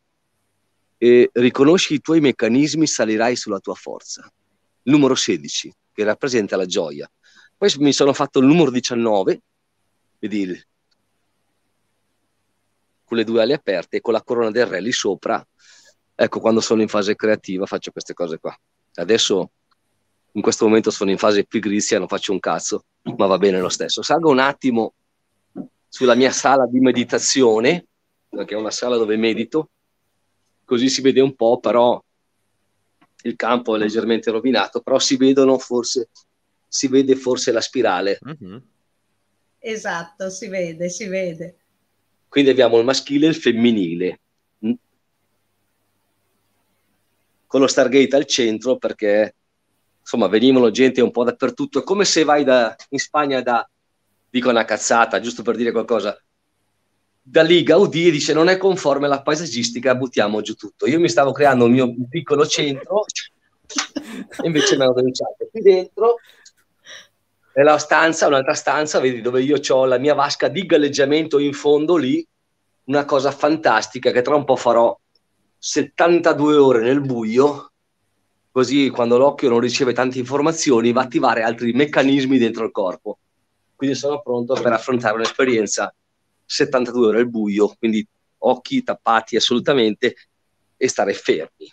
eh, riconosci i tuoi meccanismi, salirai sulla tua forza. numero 16, che rappresenta la gioia. Poi mi sono fatto il numero 19, vedi, con le due ali aperte e con la corona del re lì sopra Ecco, quando sono in fase creativa faccio queste cose qua. Adesso, in questo momento, sono in fase pigrizia, non faccio un cazzo, ma va bene lo stesso. Salgo un attimo sulla mia sala di meditazione, che è una sala dove medito, così si vede un po', però il campo è leggermente rovinato, però si vedono forse, si vede forse la spirale. Mm-hmm.
Esatto, si vede, si vede.
Quindi abbiamo il maschile e il femminile. con lo Stargate al centro perché insomma venivano gente un po' dappertutto. È come se vai da, in Spagna da, dico una cazzata, giusto per dire qualcosa, da lì Gaudì dice non è conforme alla paesaggistica, buttiamo giù tutto. Io mi stavo creando il mio piccolo centro e invece mi hanno denunciato. Qui dentro nella stanza, un'altra stanza, vedi dove io ho la mia vasca di galleggiamento in fondo lì, una cosa fantastica che tra un po' farò 72 ore nel buio, così quando l'occhio non riceve tante informazioni va a attivare altri meccanismi dentro il corpo. Quindi sono pronto per affrontare un'esperienza 72 ore al buio, quindi occhi tappati assolutamente e stare fermi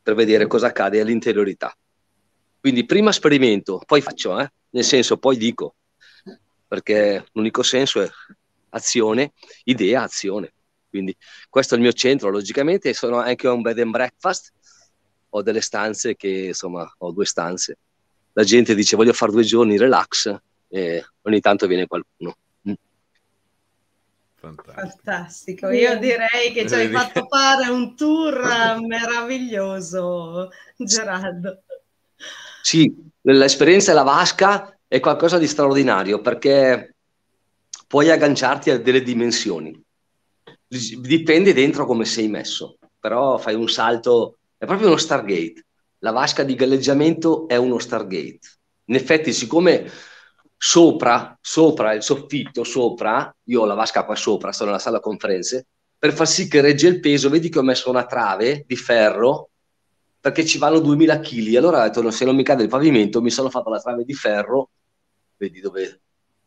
per vedere cosa accade all'interiorità. Quindi prima esperimento, poi faccio, eh? nel senso poi dico, perché l'unico senso è azione, idea, azione. Quindi questo è il mio centro, logicamente, sono anche un bed and breakfast, ho delle stanze che, insomma, ho due stanze. La gente dice voglio fare due giorni relax e ogni tanto viene qualcuno. Mm.
Fantastico. Fantastico. Io direi che ci hai fatto fare un tour meraviglioso, Gerardo.
Sì, l'esperienza della vasca è qualcosa di straordinario perché puoi agganciarti a delle dimensioni dipende dentro come sei messo, però fai un salto, è proprio uno Stargate. La vasca di galleggiamento è uno Stargate. In effetti, siccome sopra, sopra il soffitto, sopra, io ho la vasca qua sopra, sto nella sala conferenze, per far sì che regge il peso, vedi che ho messo una trave di ferro perché ci vanno 2000 kg. Allora ho detto, se non mi cade il pavimento, mi sono fatto la trave di ferro, vedi dove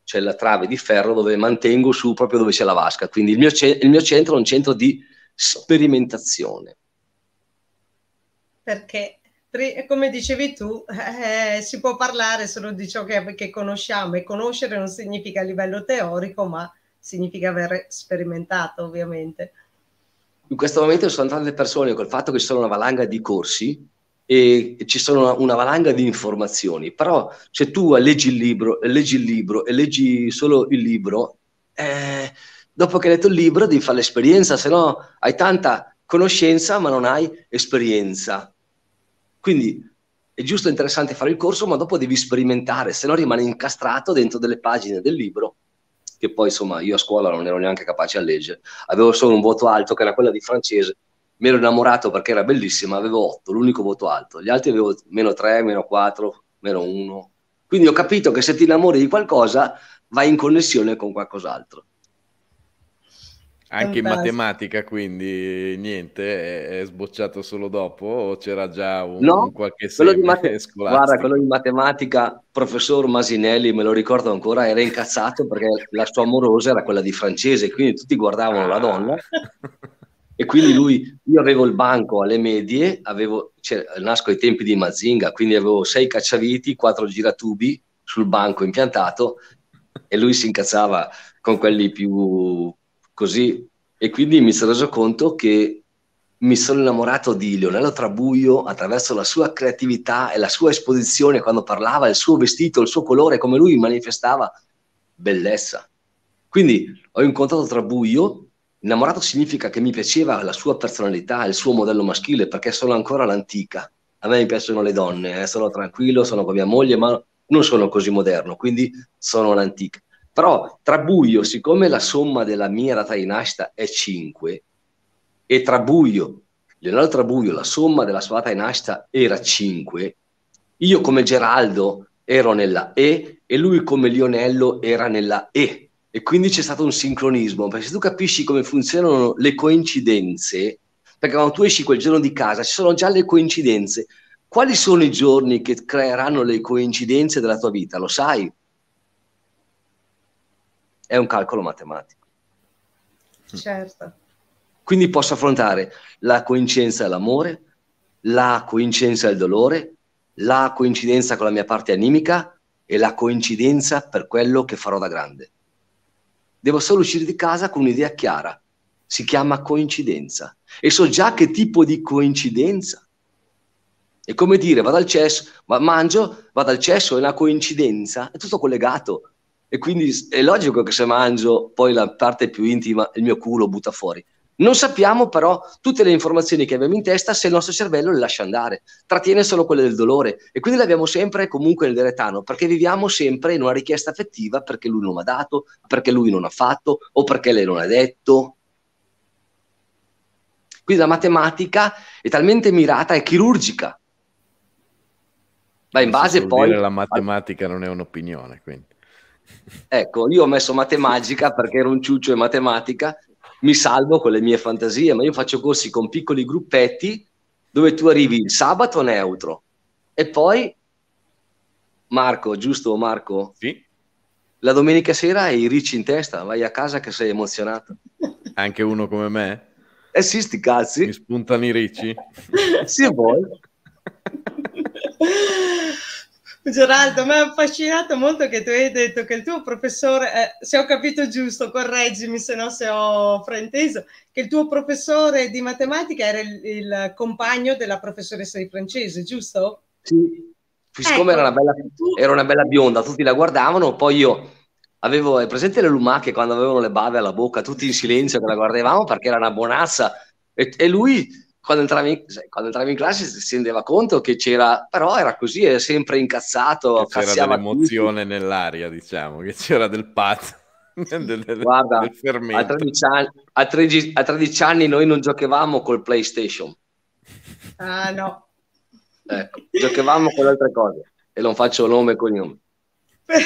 cioè la trave di ferro dove mantengo su proprio dove c'è la vasca. Quindi il mio, ce- il mio centro è un centro di sperimentazione.
Perché, come dicevi tu, eh, si può parlare solo di ciò che, che conosciamo e conoscere non significa a livello teorico, ma significa aver sperimentato ovviamente.
In questo momento sono tante persone col fatto che ci sono una valanga di corsi, e ci sono una, una valanga di informazioni, però se tu leggi il libro, leggi il libro e leggi solo il libro, eh, dopo che hai letto il libro devi fare l'esperienza, se no hai tanta conoscenza ma non hai esperienza. Quindi è giusto e interessante fare il corso, ma dopo devi sperimentare, se no rimani incastrato dentro delle pagine del libro, che poi insomma io a scuola non ero neanche capace a leggere, avevo solo un voto alto che era quello di francese, mi ero innamorato perché era bellissima, avevo 8, l'unico voto alto, gli altri avevo meno 3, meno 4, meno 1. Quindi ho capito che se ti innamori di qualcosa vai in connessione con qualcos'altro.
Anche in matematica, quindi
niente, è, sbocciato solo dopo o c'era già un, no, un qualche quello di Guarda, quello di matematica, professor Masinelli, me lo ricordo ancora, era incazzato perché la sua amorosa era quella di francese, quindi tutti guardavano ah. la donna *laughs* E quindi lui, io avevo il banco alle medie, avevo, cioè, nasco ai tempi di Mazinga, quindi avevo sei cacciaviti, quattro giratubi sul banco impiantato e lui si incazzava con quelli più così. E quindi mi sono reso conto che mi sono innamorato di Leonello Trabuio attraverso la sua creatività e la sua esposizione quando parlava, il suo vestito, il suo colore, come lui manifestava bellezza. Quindi ho incontrato Trabuio Innamorato significa che mi piaceva la sua personalità, il suo modello maschile, perché sono ancora l'antica. A me mi piacciono le donne, eh, sono tranquillo, sono con mia moglie, ma non sono così moderno, quindi sono l'antica. Però tra buio, siccome la somma della mia data di nascita è 5, e tra buio, Leonardo Trabuglio, la somma della sua data di nascita era 5, io come Geraldo ero nella E e lui come Lionello era nella E e quindi c'è stato un sincronismo, perché se tu capisci come funzionano le coincidenze, perché quando tu esci quel giorno di casa ci sono già le coincidenze, quali sono i giorni che creeranno le coincidenze della tua vita? Lo sai? È un calcolo matematico.
Certo.
Quindi posso affrontare la coincidenza dell'amore, la coincidenza del dolore, la coincidenza con la mia parte animica e la coincidenza per quello che farò da grande. Devo solo uscire di casa con un'idea chiara. Si chiama coincidenza. E so già che tipo di coincidenza. È come dire, vado al cesso, ma mangio, vado al cesso, è una coincidenza, è tutto collegato. E quindi è logico che se mangio, poi la parte più intima, il mio culo butta fuori. Non sappiamo però tutte le informazioni che abbiamo in testa se il nostro cervello le lascia andare, trattiene solo quelle del dolore e quindi le abbiamo sempre comunque nel deretano perché viviamo sempre in una richiesta affettiva perché lui non ha dato, perché lui non ha fatto o perché lei non ha detto. Quindi la matematica è talmente mirata, e chirurgica. Ma in base poi... Dire la
matematica non è un'opinione, quindi.
Ecco, io ho messo matematica perché ero un ciuccio in matematica mi salvo con le mie fantasie, ma io faccio corsi con piccoli gruppetti dove tu arrivi il sabato neutro e poi Marco, giusto Marco? Sì. La domenica sera hai i ricci in testa, vai a casa che sei emozionato. Anche uno come me? Eh sì, sti cazzi. Mi spuntano i ricci? *laughs* sì, vuoi. *laughs*
Geraldo, mi ha affascinato molto che tu hai detto che il tuo professore, eh, se ho capito giusto, correggimi se no se ho frainteso, che il tuo professore di matematica era il, il compagno della professoressa di francese, giusto?
Sì, siccome ecco, era, una bella, era una bella bionda, tutti la guardavano, poi io avevo, è presente le lumache quando avevano le bave alla bocca, tutti in silenzio che la guardavamo perché era una bonazza e, e lui quando entravi, in, quando entravi in classe si rendeva conto che c'era, però era così, era sempre incazzato. Che c'era dell'emozione tutti. nell'aria, diciamo, che c'era del pazzo. *laughs* Del, del, Guarda, del a, 13 anni, a, 13, a 13 anni noi non giocavamo col PlayStation. Ah no. Ecco, giocavamo con altre cose e non faccio nome e cognome. *laughs*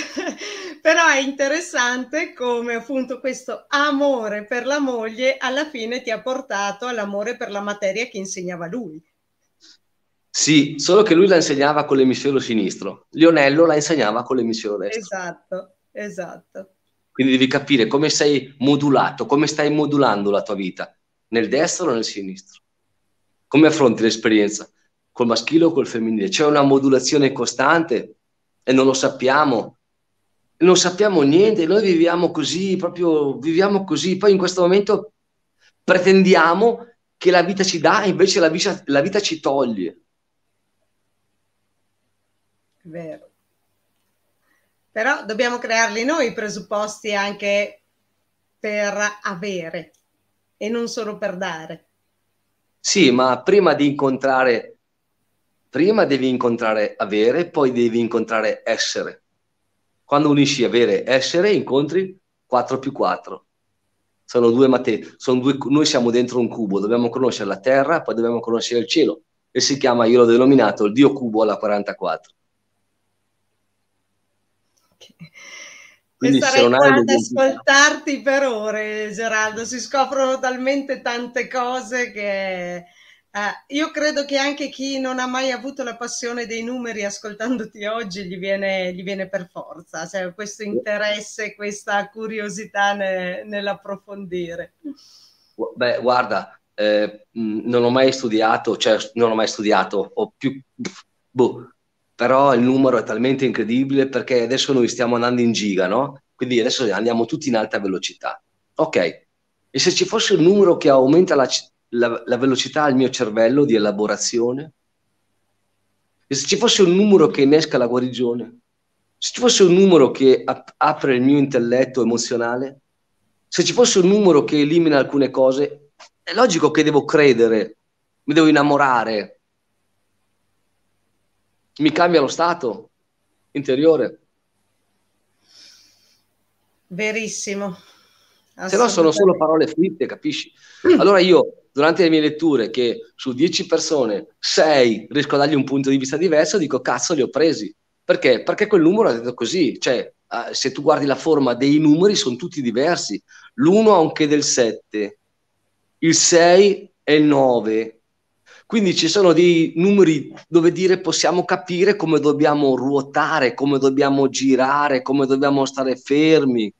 Però è interessante come appunto questo amore per la moglie alla fine ti ha portato all'amore per la materia che insegnava lui.
Sì, solo che lui la insegnava con l'emisfero sinistro, Lionello la insegnava con l'emisfero destro.
Esatto, esatto.
Quindi devi capire come sei modulato, come stai modulando la tua vita, nel destro o nel sinistro. Come affronti l'esperienza? Col maschile o col femminile? C'è una modulazione costante e non lo sappiamo non sappiamo niente, noi viviamo così, proprio viviamo così, poi in questo momento pretendiamo che la vita ci dà invece la vita, la vita ci toglie.
Vero. Però dobbiamo crearli noi i presupposti anche per avere e non solo per dare.
Sì, ma prima di incontrare, prima devi incontrare avere, poi devi incontrare essere. Quando unisci avere essere, incontri 4 più 4. Sono due materie, sono due, noi siamo dentro un cubo, dobbiamo conoscere la terra, poi dobbiamo conoscere il cielo. E si chiama, io l'ho denominato, il Dio cubo alla 44. Okay. Quindi sarei qua ad
ascoltarti per ore, Geraldo. Si scoprono talmente tante cose che eh, io credo che anche chi non ha mai avuto la passione dei numeri ascoltandoti oggi gli viene, gli viene per forza, cioè questo interesse, questa curiosità ne, nell'approfondire.
Beh, guarda, eh, non ho mai studiato, cioè non ho mai studiato, ho più... Boh, però il numero è talmente incredibile perché adesso noi stiamo andando in giga, no? Quindi adesso andiamo tutti in alta velocità. Ok, e se ci fosse un numero che aumenta la, città? la, la velocità al mio cervello di elaborazione? E se ci fosse un numero che innesca la guarigione? Se ci fosse un numero che ap- apre il mio intelletto emozionale? Se ci fosse un numero che elimina alcune cose? È logico che devo credere, mi devo innamorare, mi cambia lo stato interiore.
Verissimo. Se no sono solo
parole fritte, capisci? Allora io durante le mie letture che su 10 persone 6 riesco a dargli un punto di vista diverso, dico cazzo li ho presi. Perché? Perché quel numero è detto così, cioè ah, se tu guardi la forma dei numeri sono tutti diversi. L'1 ha un che del 7, il 6 e il 9. Quindi ci sono dei numeri dove dire possiamo capire come dobbiamo ruotare, come dobbiamo girare, come dobbiamo stare fermi.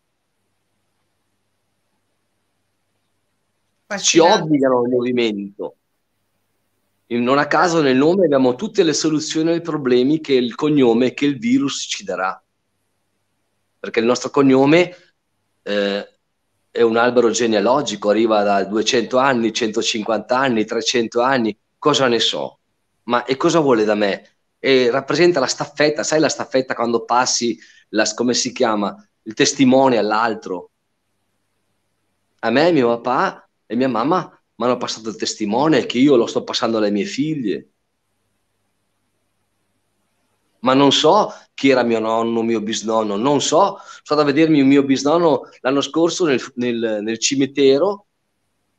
ci obbligano al movimento. E non a caso nel nome abbiamo tutte le soluzioni ai problemi che il cognome, che il virus ci darà. Perché il nostro cognome eh, è un albero genealogico, arriva da 200 anni, 150 anni, 300 anni, cosa ne so. Ma e cosa vuole da me? E rappresenta la staffetta, sai la staffetta quando passi, la, come si chiama, il testimone all'altro. A me mio papà e mia mamma mi hanno passato il testimone che io lo sto passando alle mie figlie. Ma non so chi era mio nonno, mio bisnonno, non so, sono stato a vedermi un mio bisnonno l'anno scorso nel, nel, nel cimitero,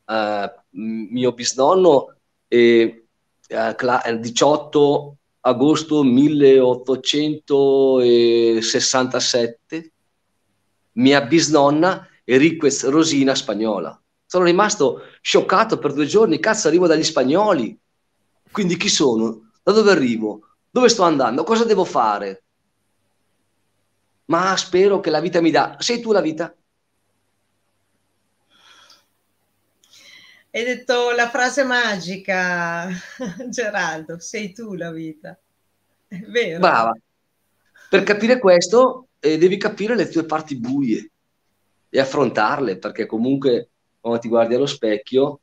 eh, mio bisnonno eh, eh, 18 agosto 1867, mia bisnonna Enriquez Rosina spagnola. Sono rimasto scioccato per due giorni, cazzo arrivo dagli spagnoli. Quindi chi sono? Da dove arrivo? Dove sto andando? Cosa devo fare? Ma spero che la vita mi dà. Sei tu la vita? Hai detto la frase
magica, *laughs* Geraldo, sei tu la vita. È
vero. Brava. Per capire questo eh, devi capire le tue parti buie e affrontarle, perché comunque o oh, ti guardi allo specchio.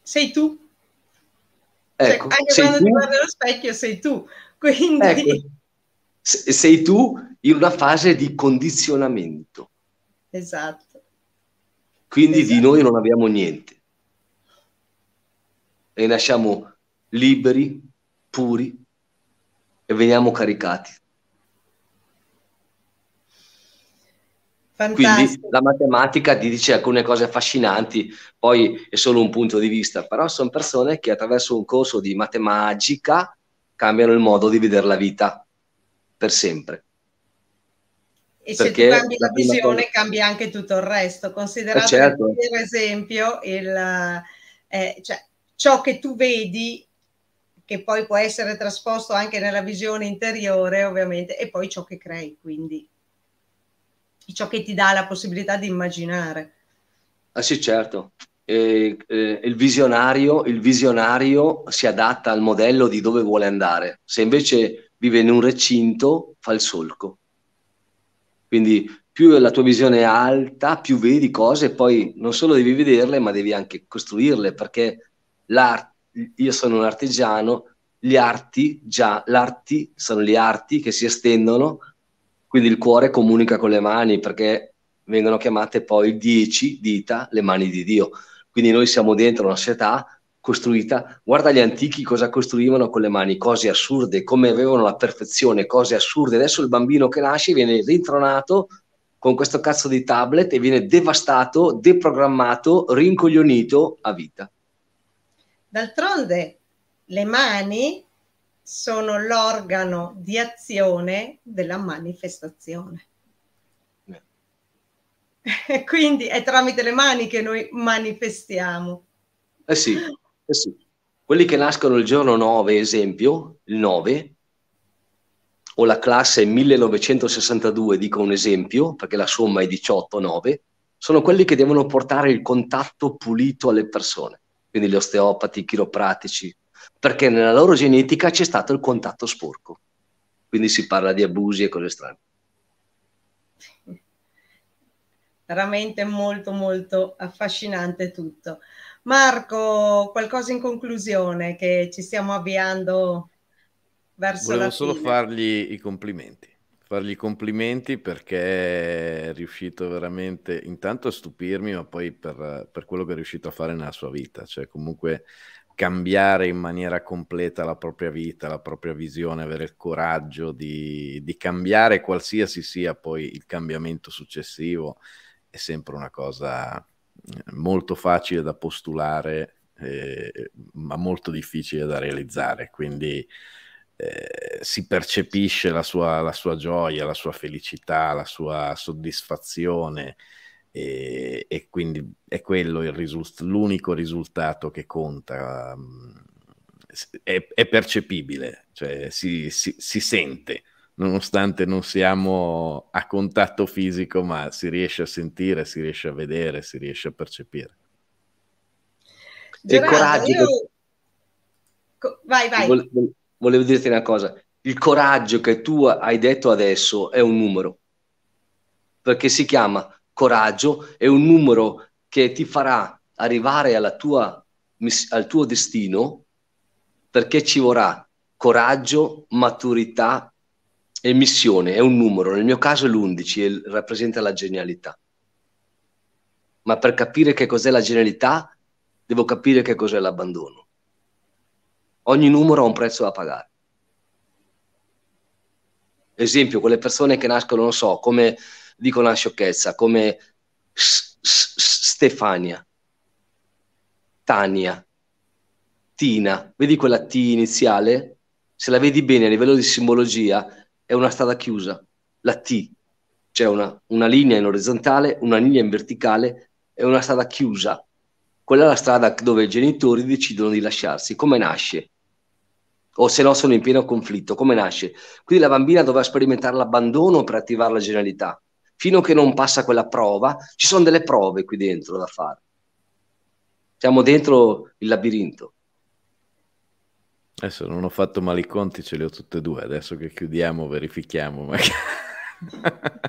Sei tu. Cioè, ecco, cioè, anche quando tu. ti guardi allo specchio sei tu. Quindi... Ecco, sei tu in una fase di condizionamento.
Esatto.
Quindi esatto. di noi non abbiamo niente. E nasciamo liberi, puri e veniamo caricati.
Fantastico. Quindi
la matematica ti dice alcune cose affascinanti, poi è solo un punto di vista, però sono persone che attraverso un corso di matematica cambiano il modo di vedere la vita per sempre. E Perché tu cambi la, la visione, cosa...
cambi anche tutto il resto. Considerate eh certo. per esempio il, eh, cioè, ciò che tu vedi, che poi può essere trasposto anche nella visione interiore, ovviamente, e poi ciò che crei. Quindi ciò che ti dà la possibilità di immaginare.
Ah sì, certo. Eh, eh, il, visionario, il visionario si adatta al modello di dove vuole andare. Se invece vive in un recinto, fa il solco. Quindi più la tua visione è alta, più vedi cose, poi non solo devi vederle, ma devi anche costruirle, perché io sono un artigiano, gli arti, già, l'arti sono gli arti che si estendono quindi il cuore comunica con le mani perché vengono chiamate poi dieci dita le mani di Dio. Quindi noi siamo dentro una società costruita. Guarda gli antichi cosa costruivano con le mani, cose assurde, come avevano la perfezione, cose assurde. Adesso il bambino che nasce viene rintronato con questo cazzo di tablet e viene devastato, deprogrammato, rincoglionito a vita.
D'altronde le mani sono l'organo di azione della manifestazione. Eh. *laughs* Quindi è tramite le mani che noi manifestiamo.
Eh sì, eh sì. Quelli che nascono il giorno 9, esempio, il 9, o la classe 1962, dico un esempio, perché la somma è 18-9, sono quelli che devono portare il contatto pulito alle persone, quindi gli osteopati, i chiropratici, perché nella loro genetica c'è stato il contatto sporco. Quindi si parla di abusi e cose strane.
Veramente molto molto affascinante tutto. Marco, qualcosa in conclusione che ci stiamo avviando verso Volevo la fine. solo
fargli i complimenti. Fargli i complimenti perché è riuscito veramente intanto a stupirmi, ma poi per, per quello che è riuscito a fare nella sua vita. Cioè, comunque cambiare in maniera completa la propria vita, la propria visione, avere il coraggio di, di cambiare qualsiasi sia poi il cambiamento successivo è sempre una cosa eh, molto facile da postulare, eh, ma molto difficile da realizzare. Quindi eh, si percepisce la sua, la sua, gioia, la sua felicità, la sua soddisfazione e, e quindi è quello il risult- l'unico risultato che conta, mm, è, è percepibile, cioè si, si, si sente nonostante non siamo a contatto fisico, ma si riesce a sentire, si riesce a vedere, si riesce
a percepire.
Gerardo, e coraggio. Io... vai, vai. Volevo,
volevo dirti una cosa. Il coraggio che tu hai detto adesso è un numero, perché si chiama coraggio è un numero che ti farà arrivare tua, al tuo destino perché ci vorrà coraggio, maturità e missione. È un numero, nel mio caso è l'11 e rappresenta la genialità. Ma per capire che cos'è la genialità devo capire che cos'è l'abbandono. Ogni numero ha un prezzo da pagare esempio, quelle persone che nascono, non so, come dico una sciocchezza come Stefania, Tania, Tina, vedi quella T iniziale? Se la vedi bene a livello di simbologia è una strada chiusa, la T, cioè una, una linea in orizzontale, una linea in verticale, è una strada chiusa. Quella è la strada dove i genitori decidono di lasciarsi. Come nasce? o se no sono in pieno conflitto, come nasce? Quindi la bambina dovrà sperimentare l'abbandono per attivare la genialità fino a che non passa quella prova, ci sono delle prove qui dentro da fare. Siamo dentro il labirinto.
Adesso non ho fatto male i conti, ce li ho tutte e due. Adesso che chiudiamo, verifichiamo. Magari. *laughs*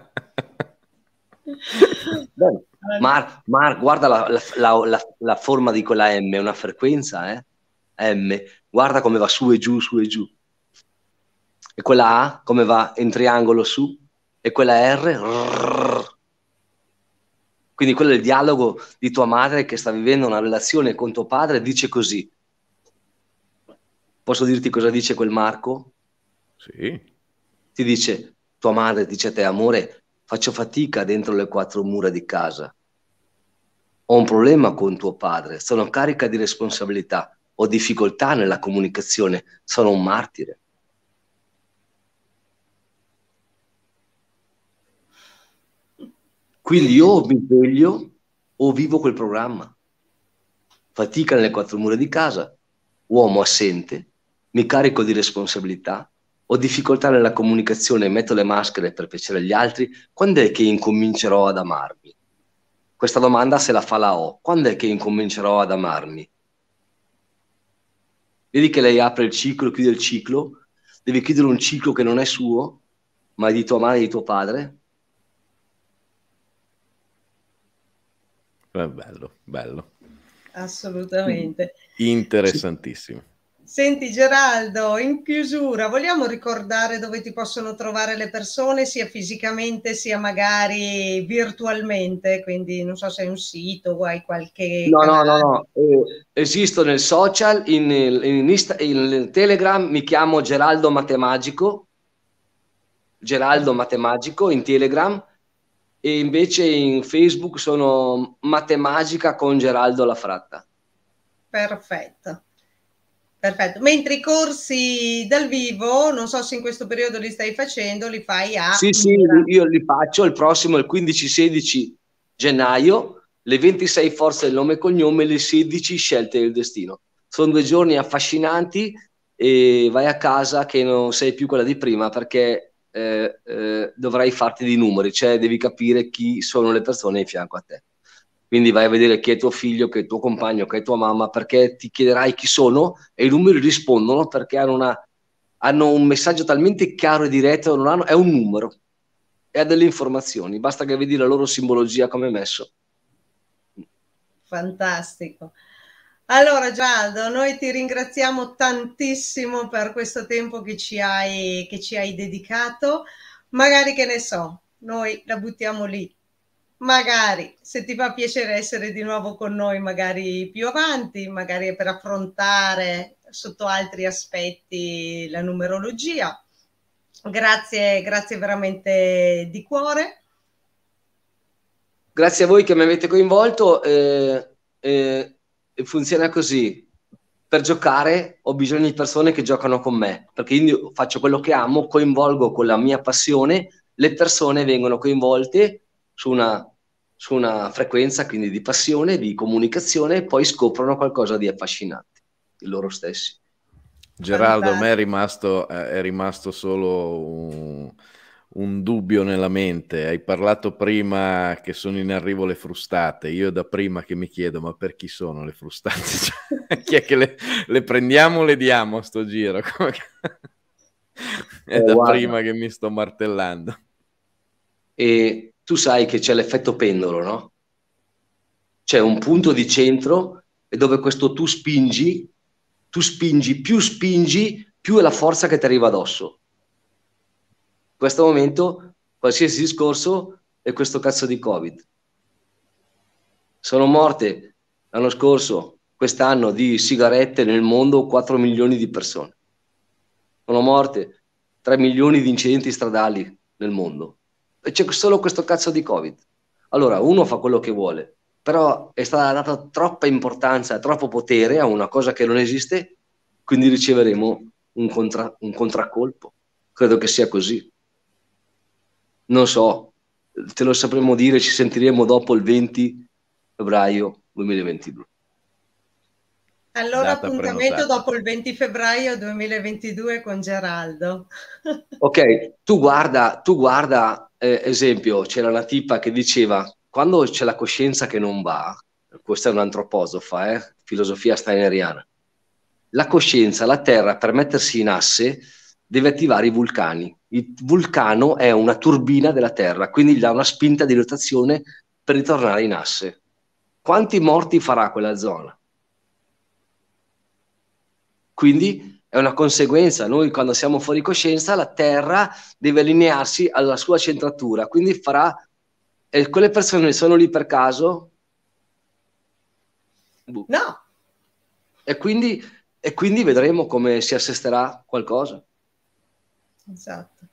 Mar, Mar, guarda la, la, la, la, forma di quella M, è una frequenza, eh? M, guarda come va su e giù, su e giù. E quella A, come va in triangolo su e quella R. Rrr. Quindi quello è il dialogo di tua madre che sta vivendo una relazione con tuo padre, dice così. Posso dirti cosa dice quel Marco? Sì. Ti dice, tua madre dice a te, amore, faccio fatica dentro le quattro mura di casa. Ho un problema con tuo padre, sono carica di responsabilità, ho difficoltà nella comunicazione, sono un martire. Quindi io mi sveglio o vivo quel programma. Fatica nelle quattro mura di casa, uomo assente, mi carico di responsabilità, ho difficoltà nella comunicazione, metto le maschere per piacere agli altri, quando è che incomincerò ad amarmi? Questa domanda se la fa la O, quando è che incomincerò ad amarmi? Vedi che lei apre il ciclo, chiude il ciclo, devi chiudere un ciclo che non è suo, ma è di tua madre e di tuo padre,
Eh, bello, bello.
Assolutamente.
Mm, interessantissimo.
Senti Geraldo, in chiusura vogliamo ricordare dove ti possono trovare le persone sia fisicamente sia magari virtualmente, quindi non so se hai un sito o hai qualche... No, no, no,
no, eh, esisto nel social, in, in, Insta, in Telegram mi chiamo Geraldo Matemagico, Geraldo Matemagico in Telegram e invece in Facebook sono Matemagica con Geraldo La Fratta.
Perfetto. Perfetto, mentre i corsi dal vivo, non so se in questo periodo li stai facendo, li fai a... Sì,
sì, io li faccio il prossimo, il 15-16 gennaio, le 26 forze del nome e cognome, le 16 scelte del destino. Sono due giorni affascinanti e vai a casa che non sei più quella di prima perché eh, eh, dovrai farti dei numeri, cioè devi capire chi sono le persone in fianco a te. Quindi vai a vedere chi è tuo figlio, chi è tuo compagno, chi è tua mamma, perché ti chiederai chi sono e i numeri rispondono perché hanno, una, hanno un messaggio talmente chiaro e diretto, hanno, è un numero e ha delle informazioni, basta che vedi la loro simbologia come è messo.
Fantastico. Allora Gialdo, noi ti ringraziamo tantissimo per questo tempo che ci hai, che ci hai dedicato. Magari che ne so, noi la buttiamo lì. Magari se ti fa piacere essere di nuovo con noi, magari più avanti, magari per affrontare sotto altri aspetti la numerologia. Grazie, grazie veramente di cuore.
Grazie a voi che mi avete coinvolto. Eh, eh funziona così. Per giocare ho bisogno di persone che giocano con me, perché io faccio quello che amo, coinvolgo con la mia passione, le persone vengono coinvolte su una, su una frequenza quindi di passione, di comunicazione, e poi scoprono qualcosa di affascinante, loro stessi. Geraldo, a me è
rimasto, eh, è rimasto solo un un dubbio nella mente. Hai parlato prima che sono in arrivo le frustate. Io da prima che mi chiedo, ma per chi sono le frustate? *laughs* Cioè, chi è che le, le, prendiamo o le diamo a sto giro? *laughs* È eh, da guarda. prima che mi sto martellando.
E tu sai che c'è l'effetto pendolo, no? C'è un punto di centro e dove questo tu spingi, tu spingi, più spingi, più è la forza che ti arriva addosso questo momento qualsiasi discorso è questo cazzo di Covid. Sono morte l'anno scorso, quest'anno, di sigarette nel mondo 4 milioni di persone. Sono morte 3 milioni di incidenti stradali nel mondo. E c'è solo questo cazzo di Covid. Allora, uno fa quello che vuole, però è stata data troppa importanza, troppo potere a una cosa che non esiste, quindi riceveremo un, contra- un contraccolpo. Credo che sia così non so, te lo sapremo dire, ci sentiremo dopo il 20 febbraio 2022.
Allora Data appuntamento dopo il 20 febbraio 2022 con Geraldo. *laughs*
ok, tu guarda, tu guarda eh, esempio, c'era una tipa che diceva quando c'è la coscienza che non va, questa è un'antroposofa, eh, filosofia steineriana, la coscienza, la Terra per mettersi in asse deve attivare i vulcani. Il vulcano è una turbina della Terra, quindi gli dà una spinta di rotazione per ritornare in asse. Quanti morti farà quella zona? Quindi è una conseguenza, noi quando siamo fuori coscienza la Terra deve allinearsi alla sua centratura, quindi farà... E quelle persone sono lì per caso? Boh. No. E quindi, e quindi vedremo come si assesterà qualcosa
esatto.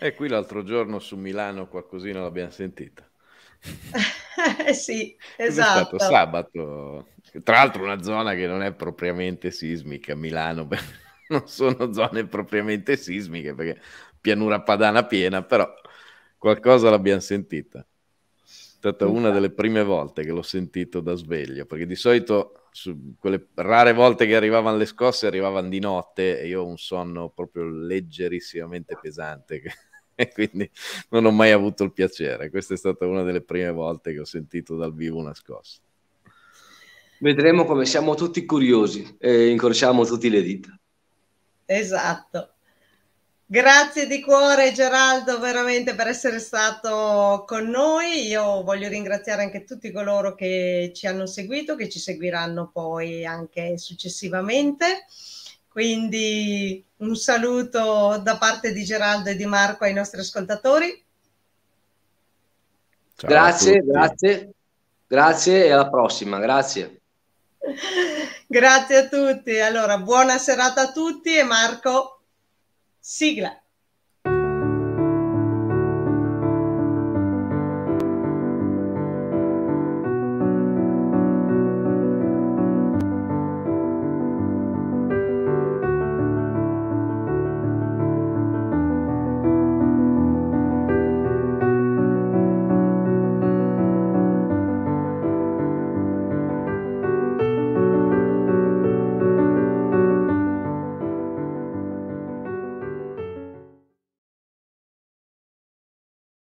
E qui l'altro giorno su Milano qualcosina l'abbiamo sentita.
*laughs* Eh sì, esatto. È stato
sabato, tra l'altro una zona che non è propriamente sismica, Milano *laughs* non sono zone propriamente sismiche perché pianura padana piena, però qualcosa l'abbiamo sentita. È stata una delle prime volte che l'ho sentito da sveglio, perché di solito su quelle rare volte che arrivavano le scosse, arrivavano di notte e io ho un sonno proprio leggerissimamente pesante. *laughs* E quindi non ho mai avuto il piacere. Questa è stata una delle prime volte che ho sentito dal vivo una scossa.
Vedremo come siamo tutti curiosi e incrociamo tutti le dita.
Esatto. Grazie di cuore Geraldo veramente per essere stato con noi. Io voglio ringraziare anche tutti coloro che ci hanno seguito, che ci seguiranno poi anche successivamente. Quindi un saluto da parte di Geraldo e di Marco ai nostri ascoltatori.
Ciao grazie, grazie, grazie e alla prossima, grazie.
*laughs* grazie a tutti. Allora, buona serata a tutti e Marco sigla